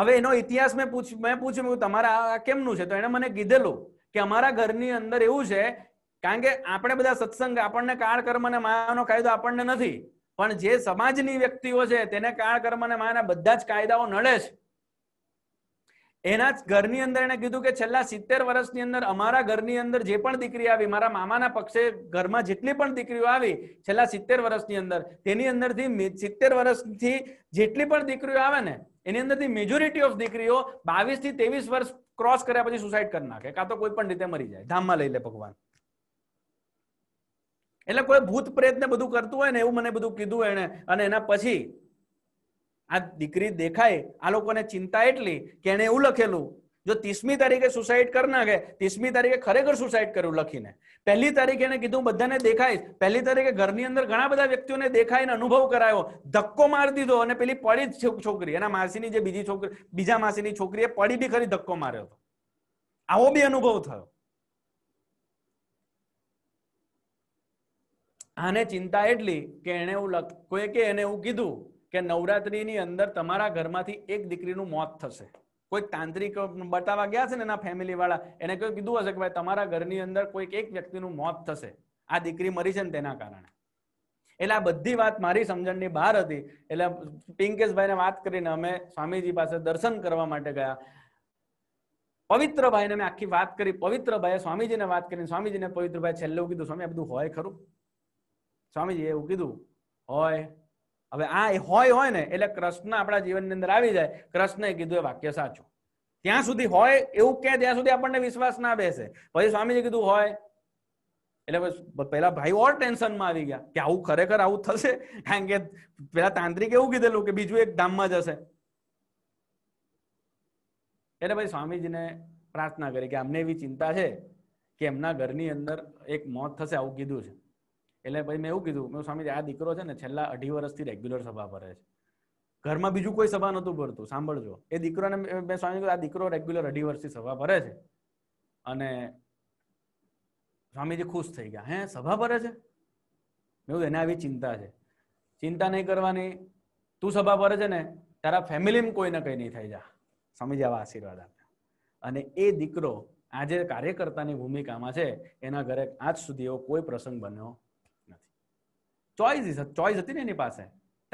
હવે એનો ઇતિહાસ મેં પૂછ મેં પૂછ્યું તમારા કેમનું છે તો એણે મને કીધેલું કે અમારા ઘરની અંદર એવું છે કારણ કે આપણે બધા સત્સંગ આપણને કાળ કર્મ અને માયાનો કાયદો આપણને નથી પણ જે સમાજની વ્યક્તિઓ છે તેને કાળ કર્મ અને માયાના બધા જ કાયદાઓ નડે છે એના જ ઘરની અંદર એને કીધું કે છેલ્લા સિત્તેર વર્ષની અંદર અમારા ઘરની અંદર જે પણ દીકરી આવી મારા મામાના પક્ષે ઘરમાં જેટલી પણ દીકરીઓ આવી છેલ્લા સિત્તેર વર્ષની અંદર તેની અંદરથી સિત્તેર વર્ષથી જેટલી પણ દીકરીઓ આવે ને એની અંદરથી મેજોરિટી ઓફ દીકરીઓ બાવીસ થી ત્રેવીસ વર્ષ ક્રોસ કર્યા પછી સુસાઇડ કરી નાખે કાં તો કોઈ પણ રીતે મરી જાય ધામમાં લઈ લે ભગવાન એટલે કોઈ ભૂત પ્રેત ને બધું કરતું હોય ને એવું મને બધું કીધું એને અને એના પછી આ દીકરી દેખાય આ લોકોને ચિંતા એટલી કે એને એવું લખેલું જો ત્રીસમી તારીખે સુસાઇડ કરી નાખે ત્રીસમી તારીખે ખરેખર સુસાઇડ કર્યું લખીને પહેલી તારીખે એને કીધું બધાને દેખાય પહેલી તારીખે ઘરની અંદર ઘણા બધા વ્યક્તિઓને દેખાઈને અનુભવ કરાયો ધક્કો મારી દીધો અને પેલી પડી જ છોકરી એના માસીની જે બીજી છોકરી બીજા માસીની છોકરીએ પડી બી ખરી ધક્કો માર્યો હતો આવો બી અનુભવ થયો આને ચિંતા એટલી કે એને એવું કોઈ કે એને એવું કીધું કે નવરાત્રીની અંદર તમારા ઘરમાંથી એક દીકરીનું મોત થશે કોઈ તાંત્રિક બતાવવા ગયા છે ને એના ફેમિલી વાળા એને કોઈ કીધું હશે કે ભાઈ તમારા ઘરની અંદર કોઈક એક વ્યક્તિનું મોત થશે આ દીકરી મરી છે ને તેના કારણે એટલે આ બધી વાત મારી સમજણની બહાર હતી એટલે પિંકેશભાઈને વાત કરીને અમે સ્વામીજી પાસે દર્શન કરવા માટે ગયા પવિત્રભાઈને મેં આખી વાત કરી પવિત્રભાઈએ સ્વામીજીને વાત કરીને સ્વામીજીને પવિત્રભાઈ છેલ્લે કીધું સ્વામી આ બધું હોય ખરું સ્વામીજી એવું કીધું હોય હવે આ હોય હોય ને એટલે કૃષ્ણ આપણા જીવનની અંદર આવી જાય કૃષ્ણએ કીધું એ વાક્ય સાચું ત્યાં સુધી હોય એવું કે ત્યાં સુધી આપણને વિશ્વાસ ના બેસે પછી સ્વામીજી કીધું હોય એટલે પેલા ભાઈ ઓર ટેન્શનમાં આવી ગયા કે આવું ખરેખર આવું થશે કારણ કે પેલા તાંત્રિક એવું કીધેલું કે બીજું એક ધામમાં જશે એટલે ભાઈ સ્વામીજીને પ્રાર્થના કરી કે અમને એવી ચિંતા છે કે એમના ઘરની અંદર એક મોત થશે આવું કીધું છે એટલે ભાઈ મેં એવું કીધું મેં સ્વામીજી આ દીકરો છે ને છેલ્લા અઢી વર્ષથી રેગ્યુલર સભા ભરે છે ઘરમાં બીજું કોઈ સભા નહોતું ભરતું સાંભળજો એ દીકરોને મેં સ્વામી આ દીકરો રેગ્યુલર અઢી વર્ષથી સભા ભરે છે અને સ્વામીજી ખુશ થઈ ગયા હે સભા ભરે છે મેં એને આવી ચિંતા છે ચિંતા નહીં કરવાની તું સભા ભરે છે ને તારા ફેમિલીમાં કોઈને કંઈ નહીં થઈ જા સ્વામીજી આવા આશીર્વાદ આપ્યા અને એ દીકરો આજે કાર્યકર્તાની ભૂમિકામાં છે એના ઘરે આજ સુધી એવો કોઈ પ્રસંગ બન્યો ચોઈસ ચોઈસ હતી ને એની પાસે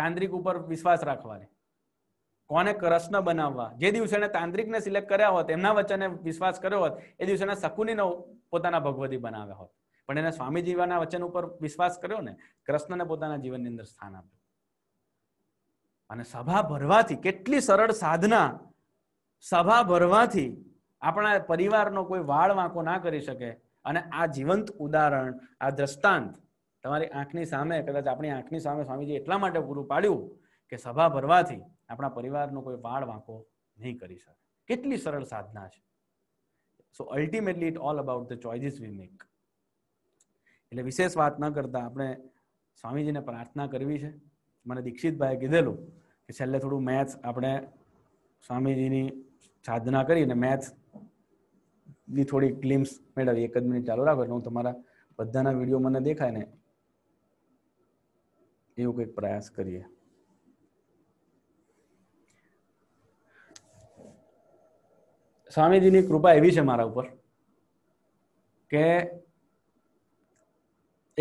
તાંત્રિક ઉપર વિશ્વાસ રાખવાની કોને કૃષ્ણ બનાવવા જે દિવસે એને તાંત્રિકને સિલેક્ટ કર્યા હોત એમના વચ્ચેને વિશ્વાસ કર્યો હોત એ દિવસે એને શકુનીનો પોતાના ભગવતી બનાવ્યા હોત પણ એને સ્વામી જીવાના વચન ઉપર વિશ્વાસ કર્યો ને કૃષ્ણને પોતાના જીવનની અંદર સ્થાન આપ્યું અને સભા ભરવાથી કેટલી સરળ સાધના સભા ભરવાથી આપણા પરિવારનો કોઈ વાળ વાંકો ના કરી શકે અને આ જીવંત ઉદાહરણ આ દ્રષ્ટાંત તમારી આંખની સામે કદાચ આપણી આંખની સામે સ્વામીજી એટલા માટે પૂરું પાડ્યું કે સભા ભરવાથી આપણા પરિવારનો કોઈ વાળ વાંકો નહીં કરી શકે કેટલી સરળ સાધના છે so ultimately it all about the choices we make એટલે વિશેષ વાત ન કરતા આપણે સ્વામીજીને પ્રાર્થના કરવી છે મને દીક્ષિતભાઈએ કીધેલું કે છેલ્લે થોડું મેથ્સ આપણે સ્વામીજીની સાધના કરીને મેથ્સ ની થોડી ક્લિમ્સ મેળવી એક જ મિનિટ ચાલુ રાખો એટલે હું તમારા બધાના વિડીયો મને દેખાય ને એવો કંઈક પ્રયાસ કરીએ સ્વામીજીની કૃપા એવી છે મારા ઉપર કે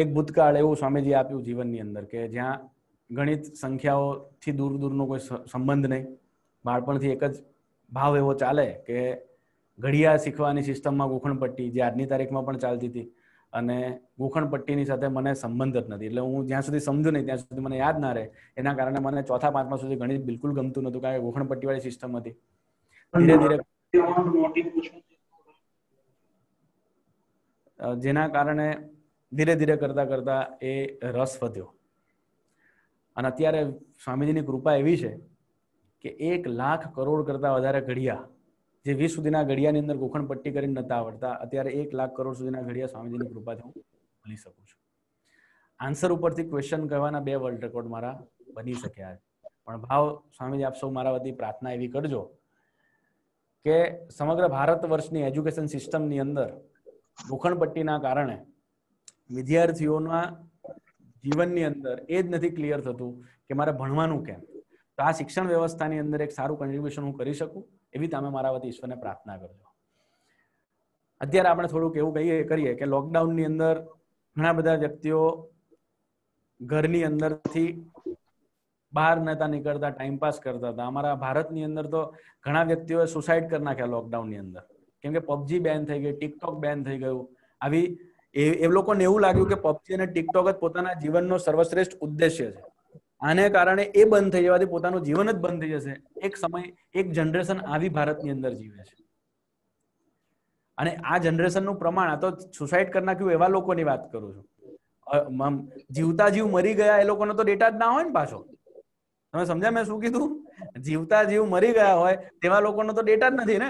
એક ભૂતકાળ એવું સ્વામીજી આપ્યું જીવનની અંદર કે જ્યાં ગણિત સંખ્યાઓથી દૂર દૂરનો કોઈ સંબંધ નહીં બાળપણથી એક જ ભાવ એવો ચાલે કે ઘડિયાળ શીખવાની સિસ્ટમમાં ગોખણપટ્ટી જે આજની તારીખમાં પણ ચાલતી હતી અને ગોખણપટ્ટીની સાથે મને સંબંધ જ નથી એટલે હું જ્યાં સુધી સમજુ નહીં ત્યાં સુધી મને યાદ ના રહે એના કારણે મને ચોથા પાંચમા સુધી ગણિત બિલકુલ ગમતું નતું કારણ કે ગોખણપટ્ટી વાળી સિસ્ટમ હતી ધીરે ધીરે જેના કારણે ધીરે ધીરે કરતા કરતા એ રસ વધ્યો અને અત્યારે સ્વામીજીની કૃપા એવી છે કે એક લાખ કરોડ કરતા વધારે ઘડિયા જે વીસ સુધીના ઘડિયાની અંદર ગોખણ પટ્ટી કરીને નતા આવડતા અત્યારે એક લાખ કરોડ સુધીના ઘડિયા સ્વામીજીની કૃપાથી હું બોલી શકું છું આન્સર ઉપરથી ક્વેશ્ચન કહેવાના બે વર્લ્ડ રેકોર્ડ મારા બની શક્યા પણ ભાવ સ્વામીજી આપ સૌ મારા વતી પ્રાર્થના એવી કરજો કે સમગ્ર ભારત વર્ષની એજ્યુકેશન સિસ્ટમની અંદર ગોખણપટ્ટીના કારણે વિદ્યાર્થીઓના જીવનની અંદર એ જ નથી ક્લિયર થતું કે મારે ભણવાનું કેમ તો આ શિક્ષણ વ્યવસ્થાની અંદર એક સારું કન્ટ્રીબ્યુશન હું કરી શકું એવી તમે મારા વતી ઈશ્વરને પ્રાર્થના કરજો અત્યારે આપણે થોડુંક એવું કહીએ કરીએ કે લોકડાઉનની અંદર ઘણા બધા વ્યક્તિઓ ઘરની અંદરથી બહાર નતા નીકળતા ટાઈમ પાસ કરતા હતા અમારા ભારતની અંદર તો ઘણા વ્યક્તિઓએ સુસાઇડ કરી નાખ્યા લોકડાઉનની અંદર કેમ કે પબજી બેન થઈ ગઈ ટિકટોક બેન થઈ ગયું આવી એ લોકોને એવું લાગ્યું કે પબજી અને ટિકટોક જ પોતાના જીવનનો સર્વશ્રેષ્ઠ ઉદ્દેશ્ય છે આને કારણે એ બંધ થઈ જવાથી પોતાનું જીવન જ બંધ થઈ જશે એક સમય એક જનરેશન આવી ભારતની અંદર જીવે છે અને આ જનરેશનનું પ્રમાણ આ તો સુસાઇડ કરી નાખ્યું એવા લોકોની વાત કરું છું જીવતા જીવ મરી ગયા એ લોકોનો તો ડેટા જ ના હોય ને પાછો તમે સમજ્યા મેં શું કીધું જીવતા જીવ મરી ગયા હોય તેવા લોકોનો તો ડેટા જ નથી ને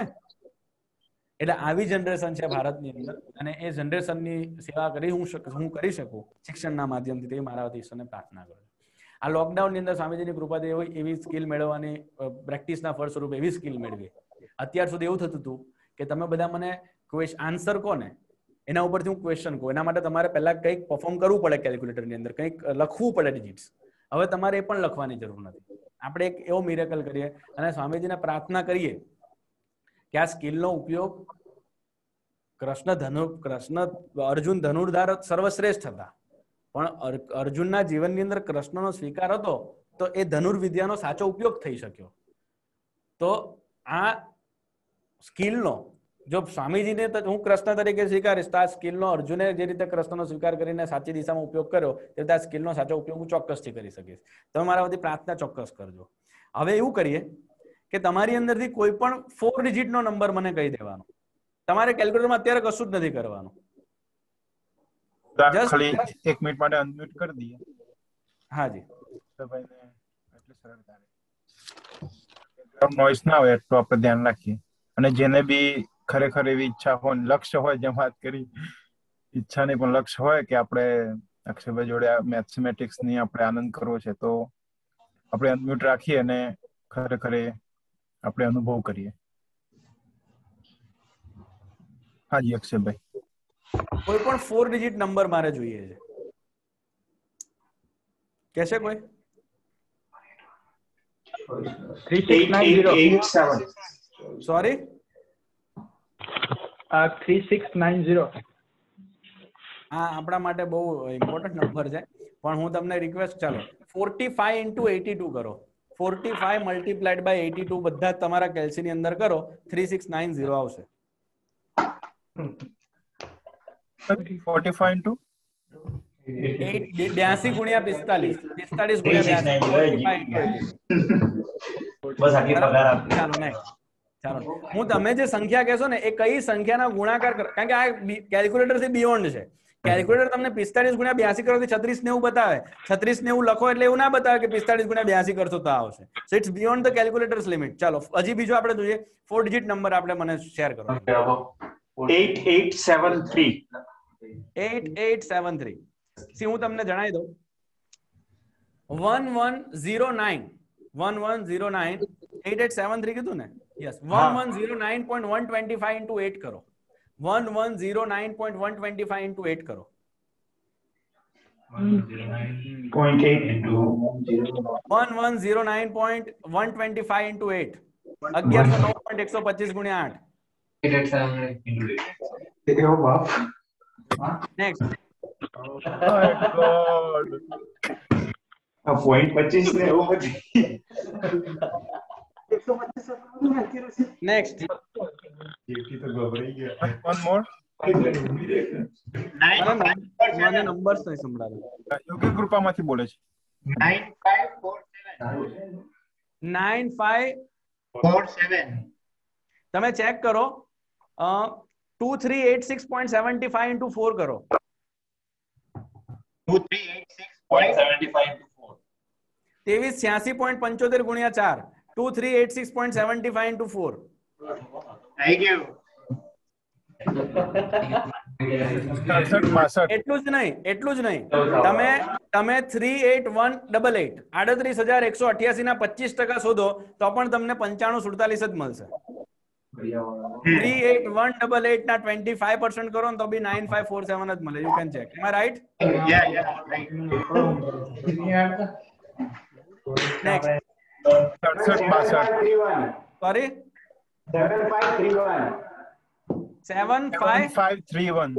એટલે આવી જનરેશન છે ભારતની અંદર અને એ જનરેશનની સેવા કરી હું હું કરી શકું શિક્ષણના માધ્યમથી તે મારા ઈશ્વરને પ્રાર્થના કરું આ લોકડાઉનની અંદર સ્વામીજીની કૃપાથી હોય એવી સ્કિલ મેળવવાની પ્રેક્ટિસના ફળસ્વરૂપે એવી સ્કિલ મેળવી અત્યાર સુધી એવું થતું હતું કે તમે બધા મને આન્સર કહો ને એના ઉપરથી હું ક્વેશ્ચન કહું એના માટે તમારે પહેલા કંઈક પરફોર્મ કરવું પડે કેલ્ક્યુલેટરની અંદર કંઈક લખવું પડે ડિજિટ્સ હવે તમારે એ પણ લખવાની જરૂર નથી આપણે એક એવો મિરેકલ કરીએ અને સ્વામીજીને પ્રાર્થના કરીએ કે આ સ્કિલનો ઉપયોગ કૃષ્ણ ધનુ કૃષ્ણ અર્જુન ધનુર્ધાર સર્વશ્રેષ્ઠ હતા પણ અર્જુનના જીવનની અંદર કૃષ્ણનો સ્વીકાર હતો તો એ ધનુર્વિદ્યાનો સાચો ઉપયોગ થઈ શક્યો તો આ સ્કિલનો જો સ્વામીજીને હું કૃષ્ણ તરીકે સ્વીકારીશ તો આ સ્કિલનો અર્જુને જે રીતે કૃષ્ણનો સ્વીકાર કરીને સાચી દિશામાં ઉપયોગ કર્યો તે રીતે આ સ્કિલનો સાચો ઉપયોગ હું ચોક્કસથી કરી શકીશ તમે મારા વતી પ્રાર્થના ચોક્કસ કરજો હવે એવું કરીએ કે તમારી અંદરથી કોઈ પણ ફોર ડિજિટનો નંબર મને કહી દેવાનો તમારે કેલ્ક્યુલેટરમાં અત્યારે કશું જ નથી કરવાનું ખાલી એક મિનિટ માટે અનમ્યુટ કરી દઈએ હા જી ભાઈને એટલે સરળતા રહે નોઈસ ના હોય એટલું આપણે ધ્યાન રાખીએ અને જેને બી ખરેખર એવી ઈચ્છા હોય લક્ષ્ય હોય જેમ વાત કરી ઈચ્છા નહીં પણ લક્ષ્ય હોય કે આપણે અક્ષયભાઈ જોડે મેથમેટિક્સ ની આપણે આનંદ કરવો છે તો આપણે અનમ્યુટ રાખીએ અને ખરેખર આપણે અનુભવ કરીએ હાજી અક્ષયભાઈ કોઈ પણ ફોર ડિજિટ નંબર મારે જોઈએ છે કે છે કોઈ sorry three six nine zero હા આપણા માટે બહુ ઇમ્પોર્ટન્ટ નંબર છે પણ હું તમને રિક્વેસ્ટ ચાલો forty five into eighty two કરો forty five multiplied by eighty two બધા તમારા કેલ્સી ની અંદર કરો થ્રી સિક્સ નાઇન ઝીરો આવશે 45 ગુણ્યા 45 45 હું તમે જે સંખ્યા કહેશો ને એ કઈ સંખ્યાના ગુણાકાર કારણ કે આ કેલ્ક્યુલેટર થી બિયોન્ડ છે કેલ્ક્યુલેટર તમને પિસ્તાળીસ ગુણ્યા બ્યાસી કરો છત્રીસ નેવું બતાવે છત્રીસ નેવું લખો એટલે એવું ના બતાવે કે પિસ્તાળીસ ગુણ્યા બ્યાસી કરશો તો આવશે so it's beyond the calculators limit ચાલો હજી બીજો આપણે જોઈએ ફોર ડિજિટ નંબર આપણે મને શેર કરો eight eight seven three eight eight seven three see હું તમને જણાવી દઉં one one zero nine one one zero nine eight eight seven three કીધું ને yes one one zero nine point one twenty five into eight કરો one one zero nine point one twenty five into eight કરો one one zero nine point one twenty five into eight અગિયારસો નવ પોઈન્ટ એકસો પચીસ ગુણ્યા આઠ એવો બાપ नेक्स्ट माय गॉड अब पॉइंट 25 ने वो नेक्स्ट यूकी तो घबरा ही गया वन मोर નંબર્સ નહીં સંભળાવે યોગ્ય કૃપામાંથી બોલે છે 9547 9547 તમે ચેક કરો two three eight six point seventy five into four करो तेवीस छियासी पॉइंट पंचोतेर गुणिया चार two three eight six point seventy five into four એટલું જ નહીં એટલું જ નહીં તમે તમે three eight one double eight આડત્રીસ હજાર એકસો અઠ્યાસી ના પચીસ ટકા શોધો તો પણ તમને પંચાણું સુડતાલીસ જ મળશે three eight one double eight ना ट्वेंटी फाइव परसेंट करो तो भी नाइन फाइव फोर सेवन अज मले यू कैन चेक मैं right sorry seven five five three one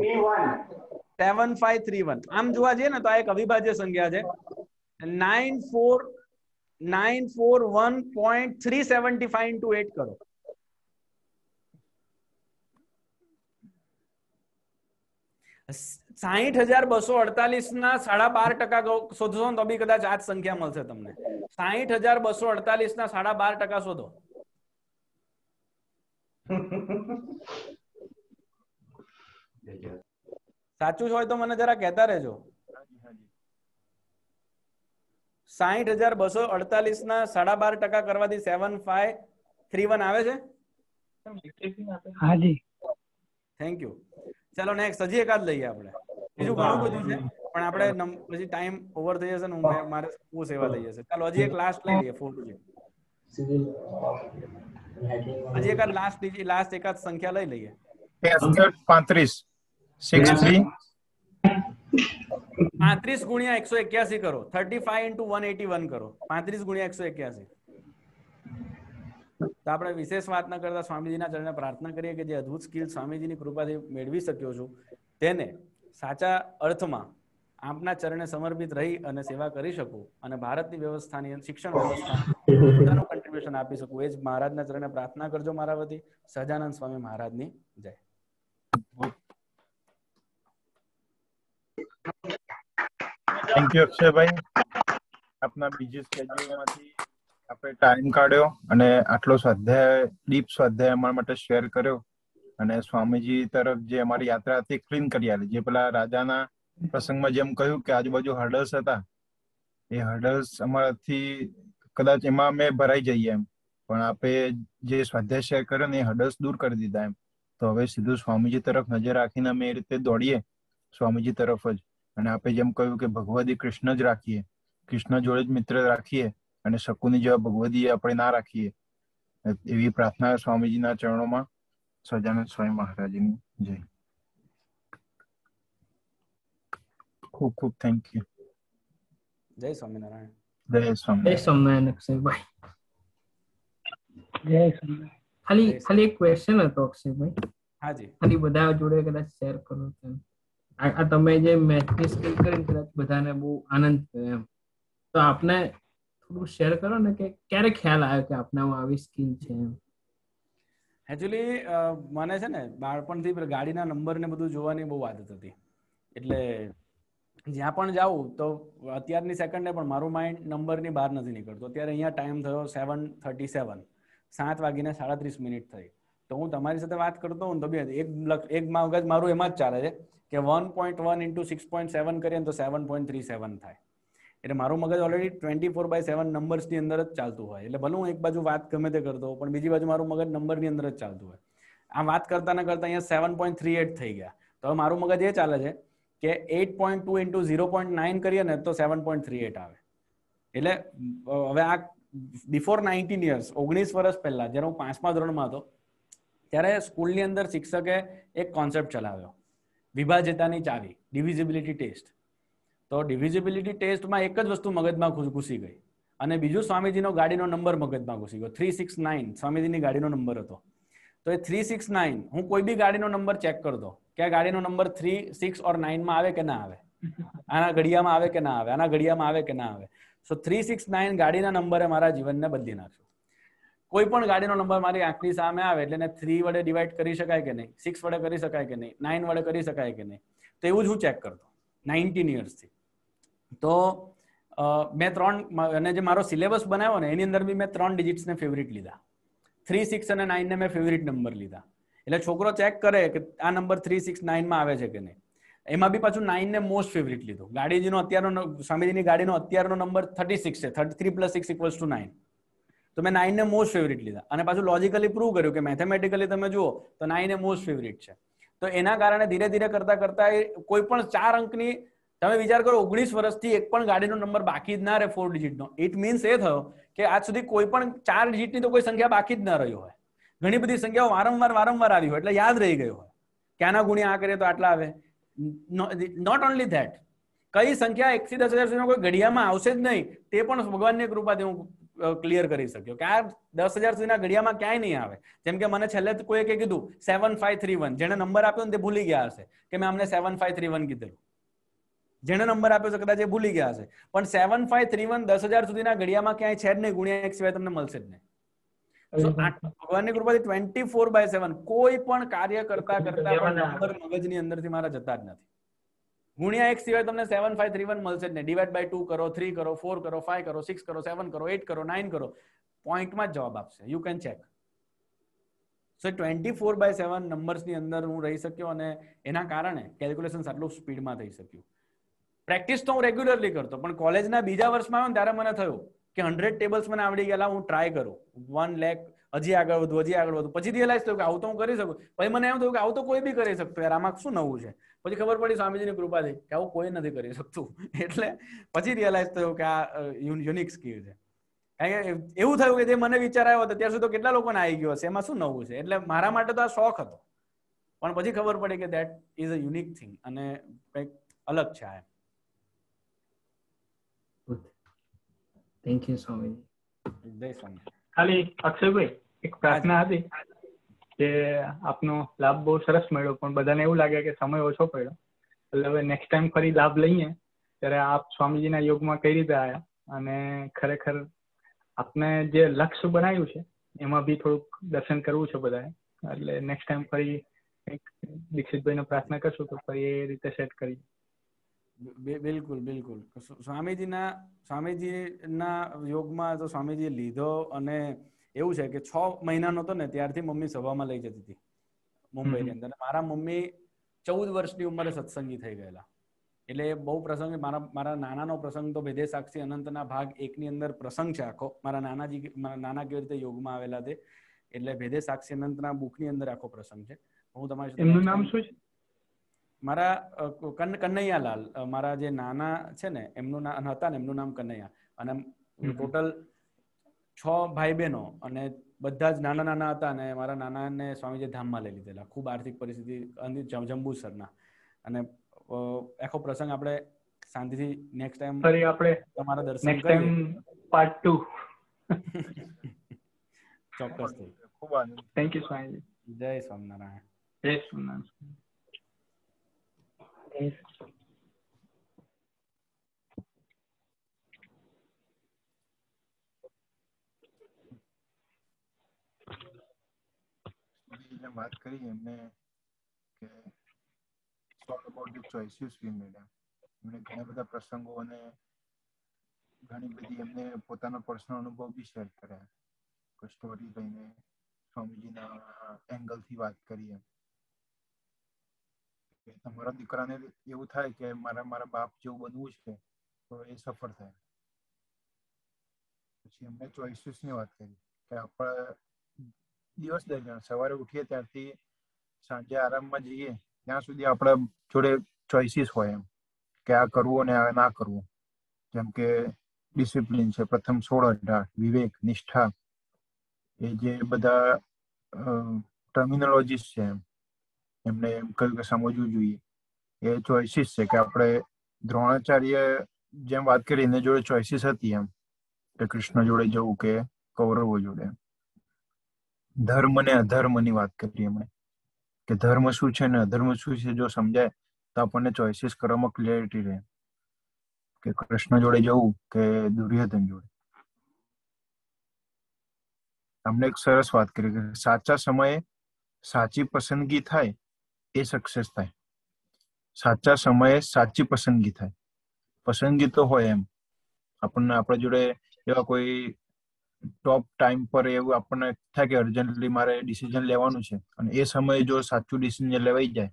seven five three one आम जो तो nine four one point three seventy five करो સાહીઠ હજાર બસો અડતાલીસ ના સાડા બાર ટકા શોધશો તો બી કદાચ આ જ સંખ્યા મળશે તમને સાહીઠ હજાર બસો અડતાલીસ ના સાડા બાર ટકા શોધો સાચું હોય તો મને જરા કહેતા રહેજો સાહીઠ હજાર બસો અડતાલીસ ના સાડા બાર ટકા કરવાથી સેવન ફાઈવ થ્રી વન આવે છે હાજી થેન્ક યુ ચાલો નેક્સ્ટ હજી એકાદ લઈએ આપણે બીજું ઘણું બધું છે પણ આપણે પછી ટાઈમ ઓવર થઈ જશે ને મારે બહુ સેવા થઈ જશે ચાલો હજી એક લાસ્ટ લઈ લઈએ ફોટો હજી એકાદ લાસ્ટ બીજી લાસ્ટ એકાદ સંખ્યા લઈ લઈએ પાંત્રીસ સિક્સ પાંત્રીસ ગુણ્યા એકસો એક્યાસી કરો thirty five into one eighty one કરો પાંત્રીસ ગુણ્યા એકસો એક્યાસી તો આપણે વિશેષ વાત ન કરતા સ્વામીજીના ચરણે પ્રાર્થના કરીએ કે જે અદ્ભુત સ્કિલ સ્વામીજીની કૃપાથી મેળવી શક્યો છું તેને સાચા અર્થમાં આપના ચરણે સમર્પિત રહી અને સેવા કરી શકું અને ભારતની વ્યવસ્થાની શિક્ષણ વ્યવસ્થા પોતાનું કન્ટ્રીબ્યુશન આપી શકું એ જ મહારાજના ચરણે પ્રાર્થના કરજો મારા વતી સજાનંદ સ્વામી મહારાજની જય થેન્ક યુ અક્ષયભાઈ આપના બીજી સ્કેડ્યુલમાંથી આપણે ટાઈમ કાઢ્યો અને આટલો સ્વાધ્યાય ડીપ સ્વાધ્યાય અમારા માટે શેર કર્યો અને સ્વામીજી તરફ જે અમારી યાત્રા હતી ક્લીન કરી આલી જે પેલા રાજાના પ્રસંગમાં જેમ કહ્યું કે આજુબાજુ હર્ડલ્સ હતા એ હર્ડલ્સ અમારાથી કદાચ એમાં અમે ભરાઈ જઈએ એમ પણ આપણે જે સ્વાધ્યાય શેર કર્યો ને એ હર્ડલ્સ દૂર કરી દીધા એમ તો હવે સીધું સ્વામીજી તરફ નજર રાખીને અમે એ રીતે દોડીએ સ્વામીજી તરફ જ અને આપણે જેમ કહ્યું કે ભગવદી કૃષ્ણ જ રાખીએ કૃષ્ણ જોડે જ મિત્ર રાખીએ અને શકુની જેવા ભગવદી આપણે ના રાખીએ એવી પ્રાર્થના સ્વામીજીના ચરણોમાં સજાનંદ સ્વામી મહારાજની જય ખૂબ ખૂબ થેન્ક યુ જય સ્વામિનારાયણ જય સ્વામિનારાયણ જય સ્વામિનારાયણ જય સ્વામિનારાયણ ખાલી ખાલી એક ક્વેશ્ચન હતો અક્ષયભાઈ હાજી ખાલી બધા જોડે કદાચ શેર કરો આ તમે જે મેથની સ્કિલ કરી કદાચ બધાને બહુ આનંદ થયો એમ તો આપને થોડું શેર કરો ને કે ક્યારે ખ્યાલ આવ્યો કે આપનામાં આવી સ્કિલ છે એમ મને છે ને બાળપણથી ગાડીના નંબર ને બધું જોવાની બહુ આદત હતી એટલે જ્યાં પણ જાઉં તો અત્યારની સેકન્ડે પણ મારું માઇન્ડ નંબરની બહાર નથી નીકળતો અત્યારે અહીંયા ટાઈમ થયો સેવન થર્ટી સેવન સાત વાગીને સાડત્રીસ મિનિટ થઈ તો હું તમારી સાથે વાત કરતો હું તો બી એક એક મગજ મારું એમાં જ ચાલે છે કે one point one into six point seven કરીએ તો સેવન પોઈન્ટ થ્રી સેવન થાય એટલે મારું મગજ already twenty four by seven નંબર્સની અંદર જ ચાલતું હોય એટલે ભલે હું એક બાજુ વાત ગમે તે કરતો પણ બીજી બાજુ મારું મગજ નંબરની અંદર જ ચાલતું હોય આ વાત કરતા ને કરતા અહીંયા સેવન પોઈન્ટ થ્રી એટ થઈ ગયા તો હવે મારું મગજ એ ચાલે છે કે eight point two into zero point nine કરીએ ને તો સેવન પોઈન્ટ થ્રી એટ આવે એટલે હવે આ બિફોર નાઇન્ટીન યર્સ ઓગણીસ વર્ષ પહેલાં જ્યારે હું પાંચમા ધોરણમાં હતો ત્યારે સ્કૂલની અંદર શિક્ષકે એક કોન્સેપ્ટ ચલાવ્યો વિભાજ્યતાની ચાવી ડિવિઝિબિલિટી ટેસ્ટ તો ડિવિઝિબિલિટી ટેસ્ટમાં એક જ વસ્તુ મગજમાં ઘૂસી ગઈ અને બીજું સ્વામીજીનો ગાડીનો નંબર મગજમાં ઘૂસી ગયો થ્રી સિક્સ નાઇન સ્વામીજીની ગાડીનો નંબર હતો તો એ થ્રી સિક્સ નાઇન હું કોઈ બી ગાડીનો નંબર ચેક કરતો કે આ ગાડીનો નંબર થ્રી સિક્સ ઓર નાઇનમાં આવે કે ના આવે આના ઘડિયામાં આવે કે ના આવે આના ઘડિયામાં આવે કે ના આવે સો થ્રી સિક્સ નાઇન ગાડીના નંબરે મારા જીવનને બદલી નાખ્યું કોઈ પણ ગાડીનો નંબર મારી આંખની સામે આવે એટલે એને થ્રી વડે ડિવાઈડ કરી શકાય કે નહીં સિક્સ વડે કરી શકાય કે નહીં નાઇન વડે કરી શકાય કે નહીં તો એવું જ હું ચેક કરતો નાઇન્ટીન ઇયર્સથી તો મેં ત્રણ અને જે મારો સિલેબસ બનાવ્યો ને એની અંદર બી મેં ત્રણ ડિજિટ્સને ફેવરિટ લીધા થ્રી સિક્સ અને નાઇનને મેં ફેવરિટ નંબર લીધા એટલે છોકરો ચેક કરે કે આ નંબર થ્રી સિક્સ નાઇનમાં આવે છે કે નહીં એમાં બી પાછું નાઇનને મોસ્ટ ફેવરિટ લીધો ગાડીજીનો અત્યારનો સ્વામીજીની ગાડીનો અત્યારનો નંબર થર્ટી સિક્સ છે thirty three plus six equals to nine તો મેં નાઇનને મોસ્ટ ફેવરિટ લીધા અને પાછું લોજિકલી પ્રૂવ કર્યું કે મેથેમેટિકલી તમે જુઓ તો નાઇન એ મોસ્ટ ફેવરિટ છે તો એના કારણે ધીરે ધીરે કરતા કરતા કોઈ પણ ચાર અંકની તમે વિચાર કરો ઓગણીસ વર્ષથી એક પણ ગાડીનો નંબર બાકી જ ના રહે ફોર ડિજિટનો ઇટ મીન્સ એ થયો કે આજ સુધી કોઈ પણ ચાર ડિજિટની તો કોઈ સંખ્યા બાકી જ ના રહ્યો હોય ઘણી બધી સંખ્યાઓ વારંવાર વારંવાર આવી હોય એટલે યાદ રહી ગયું હોય ક્યાંના આના ગુણ્યા આ કરીએ તો આટલા આવે નોટ ઓનલી ધેટ કઈ સંખ્યા એકથી દસ હજાર સુધીમાં કોઈ ઘડિયામાં આવશે જ નહીં તે પણ ભગવાનની કૃપાથી હું ક્લિયર કરી શક્યો કે આ દસ હજાર સુધીના ઘડિયામાં ક્યાંય નહીં આવે જેમ કે મને છેલ્લે કોઈ કીધું સેવન ફાઈવ થ્રી વન જેને નંબર આપ્યો ને તે ભૂલી ગયા હશે કે મેં અમને સેવન ફાઈવ થ્રી વન કીધેલું જેણે નંબર આપ્યો છે કદાચ એ ભૂલી ગયા હશે પણ સેવન ફાઈવ થ્રી વન દસ હજાર સુધીના ઘડિયામાં ક્યાંય છે જ નહીં ગુણ્યા એક સિવાય તમને મળશે જ નહીં ભગવાનની કૃપાથી ટ્વેન્ટી ફોર બાય સેવન કોઈ પણ કાર્ય કરતા કરતા નંબર મગજની અંદરથી મારા જતા જ નથી ગુણ્યા એક સિવાય તમને સેવન ફાઈવ થ્રી વન મળશે જ નહીં ડિવાઈડ બાય ટુ કરો થ્રી કરો ફોર કરો ફાઈવ કરો સિક્સ કરો સેવન કરો એટ કરો નાઇન કરો પોઈન્ટમાં જ જવાબ આપશે you can check so twenty four by seven નંબર્સની અંદર હું રહી શક્યો અને એના કારણે કેલ્ક્યુલેશન આટલું સ્પીડમાં થઈ શક્યું પ્રેક્ટિસ તો હું રેગ્યુલરલી કરતો પણ કોલેજના બીજા વર્ષમાં આવ્યો ને ત્યારે મને થયું કે હંડ્રેડ ટેબલ્સ મને આવડી ગયેલા હું ટ્રાય કરું વન લેખ હજી આગળ વધુ હજી આગળ વધુ પછી રિયલાઇઝ થયું કે આવું તો હું કરી શકું પછી મને એમ થયું કે આવું તો કોઈ બી કરી શકતો યાર આમાં શું નવું છે પછી ખબર પડી સ્વામીજીની કૃપાથી કે આવું કોઈ નથી કરી શકતું [LAUGHS] એટલે પછી રિયલાઇઝ થયું કે આ યુનિક સ્કીલ છે કારણ કે એવું થયું કે જે મને વિચાર આવ્યો હતો ત્યાં સુધી કેટલા લોકોને આવી ગયો હશે એમાં શું નવું છે એટલે મારા માટે તો આ શોખ હતો પણ પછી ખબર પડી કે that is a unique thing અને કંઈક અલગ છે આ થેન્ક યુ સ્વામી ખાલી અક્ષયભાઈ એક પ્રાર્થના હતી કે આપનો લાભ બહુ સરસ મળ્યો પણ બધાને એવું લાગે કે સમય ઓછો પડ્યો એટલે હવે નેક્સ્ટ ટાઈમ ફરી લાભ લઈએ ત્યારે આપ સ્વામીજીના યોગમાં કઈ રીતે આવ્યા અને ખરેખર આપને જે લક્ષ્ય બનાવ્યું છે એમાં બી થોડુંક દર્શન કરવું છે બધાએ એટલે નેક્સ્ટ ટાઈમ ફરી દીક્ષિતભાઈને પ્રાર્થના કરશું તો ફરી એ રીતે સેટ કરીએ બિલકુલ બિલકુલ સ્વામીજીના સ્વામીજીના યોગમાં તો સ્વામીજીએ લીધો અને એવું છે કે છ મહિનાનો હતો ને ત્યારથી મમ્મી સભામાં લઈ જતી હતી મુંબઈની અંદર મારા મમ્મી ચૌદ વર્ષની ઉંમરે સત્સંગી થઈ ગયેલા એટલે બહુ પ્રસંગ મારા મારા નાનાનો પ્રસંગ તો ભેદે સાક્ષી અનંતના ભાગ એકની અંદર પ્રસંગ છે આખો મારા નાનાજી મારા નાના કેવી રીતે યોગમાં આવેલા તે એટલે ભેદે સાક્ષી અનંતના બુકની અંદર આખો પ્રસંગ છે હું તમારી એમનું નામ શું છે મારા કનૈયાલાલ મારા જે નાના છે ને એમનું નામ હતા ને એમનું નામ કન્નૈયા અને ટોટલ છ ભાઈ બહેનો અને બધા જ નાના નાના હતા અને મારા નાનાને સ્વામીજી ધામમાં લઈ લીધેલા ખૂબ આર્થિક પરિસ્થિતિ જંબુસરના અને આખો પ્રસંગ આપણે શાંતિથી નેક્સ્ટ ટાઈમ ફરી આપણે તમારા દર્શન કરીએ પાર્ટ 2 ચોક્કસ ખૂબ આનંદ થેન્ક યુ સ્વામીજી જય સ્વામિનારાયણ જય સ્વામિનારાયણ Okay. વાત કરી એમને કે soul about the choices we made એમને ઘણા બધા પ્રસંગો અને ઘણી બધી એમને પોતાનો પર્સનલ અનુભવ બી શેર કર્યા કોઈ સ્ટોરી લઈને સ્વામીજીના એંગલ થી વાત કરી એમ તમારા દીકરાને એવું થાય કે મારા મારા બાપ જેવું બનવું છે તો એ સફળ થાય પછી એમને ચોઈસીસની વાત કરી કે આપણે દિવસ દરમિયાન સવારે ઉઠીએ ત્યારથી સાંજે આરામમાં જઈએ ત્યાં સુધી આપણા જોડે ચોઈસીસ હોય એમ કે આ કરવું અને આ ના કરવું જેમ કે ડિસિપ્લિન છે પ્રથમ સોળ અઢાર વિવેક નિષ્ઠા એ જે બધા ટર્મિનોલોજીસ છે એમ એમને એ કયુ કે સમજો જોઈએ એ ચોઈસ છે કે આપણે દ્રોણાચાર્ય જેમ વાત કરીને જોર ચોઈસિસ હતી એમ કે કૃષ્ણ જોડે જવું કે કૌરવો જોડે ધર્મ ને અધર્મ ની વાત કરી એમાં કે ધર્મ શું છે ને અધર્મ શું છે જો સમજાય તો આપણે ચોઈસિસ કરવામાં ક્લિયરિટી રહે કે કૃષ્ણ જોડે જવું કે દુર્યોધન જોડે આપણે એક સરસ વાત કરી કે સાચા સમયે સાચી પસંદગી થાય એ સક્સેસ થાય સાચા સમયે સાચી પસંદગી થાય પસંદગી તો હોય એમ આપણને આપણા જોડે એવા કોઈ ટોપ ટાઈમ પર એવું આપણને થાય કે અર્જન્ટલી મારે ડિસિઝન લેવાનું છે અને એ સમયે જો સાચું ડિસિઝન લેવાઈ જાય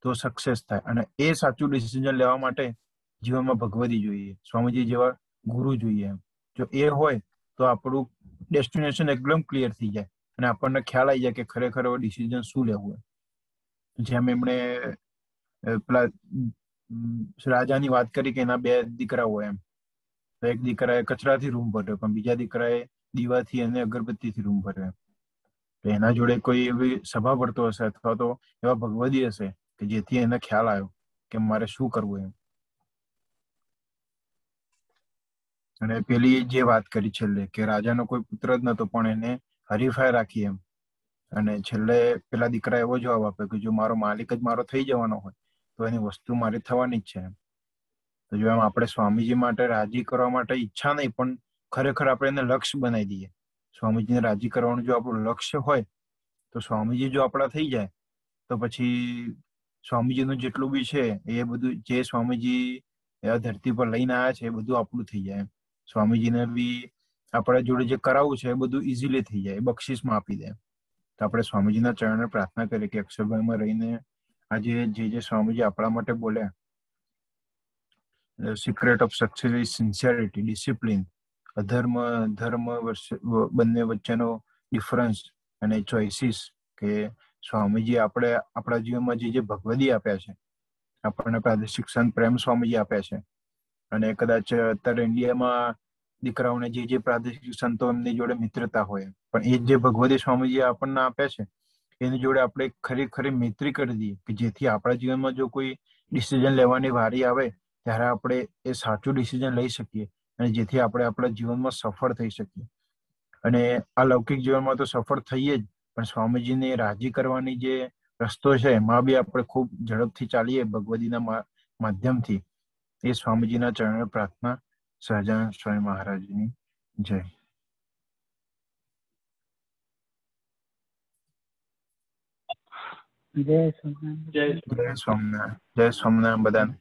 તો સક્સેસ થાય અને એ સાચું ડિસિઝન લેવા માટે જીવનમાં ભગવતી જોઈએ સ્વામીજી જેવા ગુરુ જોઈએ એમ જો એ હોય તો આપણું ડેસ્ટિનેશન એકદમ ક્લિયર થઈ જાય અને આપણને ખ્યાલ આવી જાય કે ખરેખર હવે ડિસિઝન શું લેવું હોય જેમ એમણે પેલા રાજાની વાત કરી કે એના બે દીકરા હોય એમ તો એક દીકરાએ કચરાથી રૂમ ભર્યો પણ બીજા દીકરાએ દીવાથી અને અગરબત્તીથી રૂમ ભર્યો તો એના જોડે કોઈ એવી સભા ભરતો હશે અથવા તો એવા ભગવદી હશે કે જેથી એને ખ્યાલ આવ્યો કે મારે શું કરવું એમ અને પેલી જે વાત કરી છેલ્લે કે રાજાનો કોઈ પુત્ર જ નતો પણ એને હરીફાઈ રાખી એમ અને છેલ્લે પેલા દીકરા એવો જવાબ આપે કે જો મારો માલિક જ મારો થઈ જવાનો હોય તો એની વસ્તુ મારી થવાની જ છે તો જો એમ આપણે સ્વામીજી માટે રાજી કરવા માટે ઈચ્છા નહીં પણ ખરેખર આપણે એને લક્ષ્ય બનાવી દઈએ સ્વામીજીને રાજી કરવાનું જો આપણું લક્ષ્ય હોય તો સ્વામીજી જો આપણા થઈ જાય તો પછી સ્વામીજીનું જેટલું બી છે એ બધું જે સ્વામીજી આ ધરતી પર લઈને આવ્યા છે એ બધું આપણું થઈ જાય સ્વામીજીને બી આપણા જોડે જે કરાવવું છે એ બધું ઇઝીલી થઈ જાય બક્ષિસમાં આપી દે તો આપણે સ્વામીજીના ચરણે પ્રાર્થના કરીએ કે અક્ષરભાઈમાં રહીને આજે જે જે સ્વામીજી આપણા માટે બોલ્યા secret of success is sincerity discipline અધર્મ ધર્મ બંને વચ્ચેનો ડિફરન્સ અને ચોઇસીસ કે સ્વામીજી આપણે આપણા જીવનમાં જે જે ભગવદી આપ્યા છે આપણને પ્રાદેશિક સંત પ્રેમ સ્વામીજી આપ્યા છે અને કદાચ અત્યારે ઇન્ડિયામાં દીકરાઓને જે જે પ્રાદેશિક સંતો એમની જોડે મિત્રતા હોય પણ એ જે ભગવતી સ્વામીજી આપણને આપ્યા છે એની જોડે આપણે ખરી ખરી મિત્રી કરી દઈએ કે જેથી આપણા જીવનમાં જો કોઈ ડિસિઝન લેવાની વારી આવે ત્યારે આપણે એ સાચું ડિસિઝન લઈ શકીએ અને જેથી આપણે આપણા જીવનમાં સફળ થઈ શકીએ અને આ લૌકિક જીવનમાં તો સફળ થઈએ જ પણ સ્વામીજીને રાજી કરવાની જે રસ્તો છે એમાં બી આપણે ખૂબ ઝડપથી ચાલીએ ભગવતીના માધ્યમથી એ સ્વામીજીના ચરણે પ્રાર્થના સહજાન સ્વામી મહારાજની જય જય સોમનાથ જય સોમનાથ જય સોમનાથ બધાને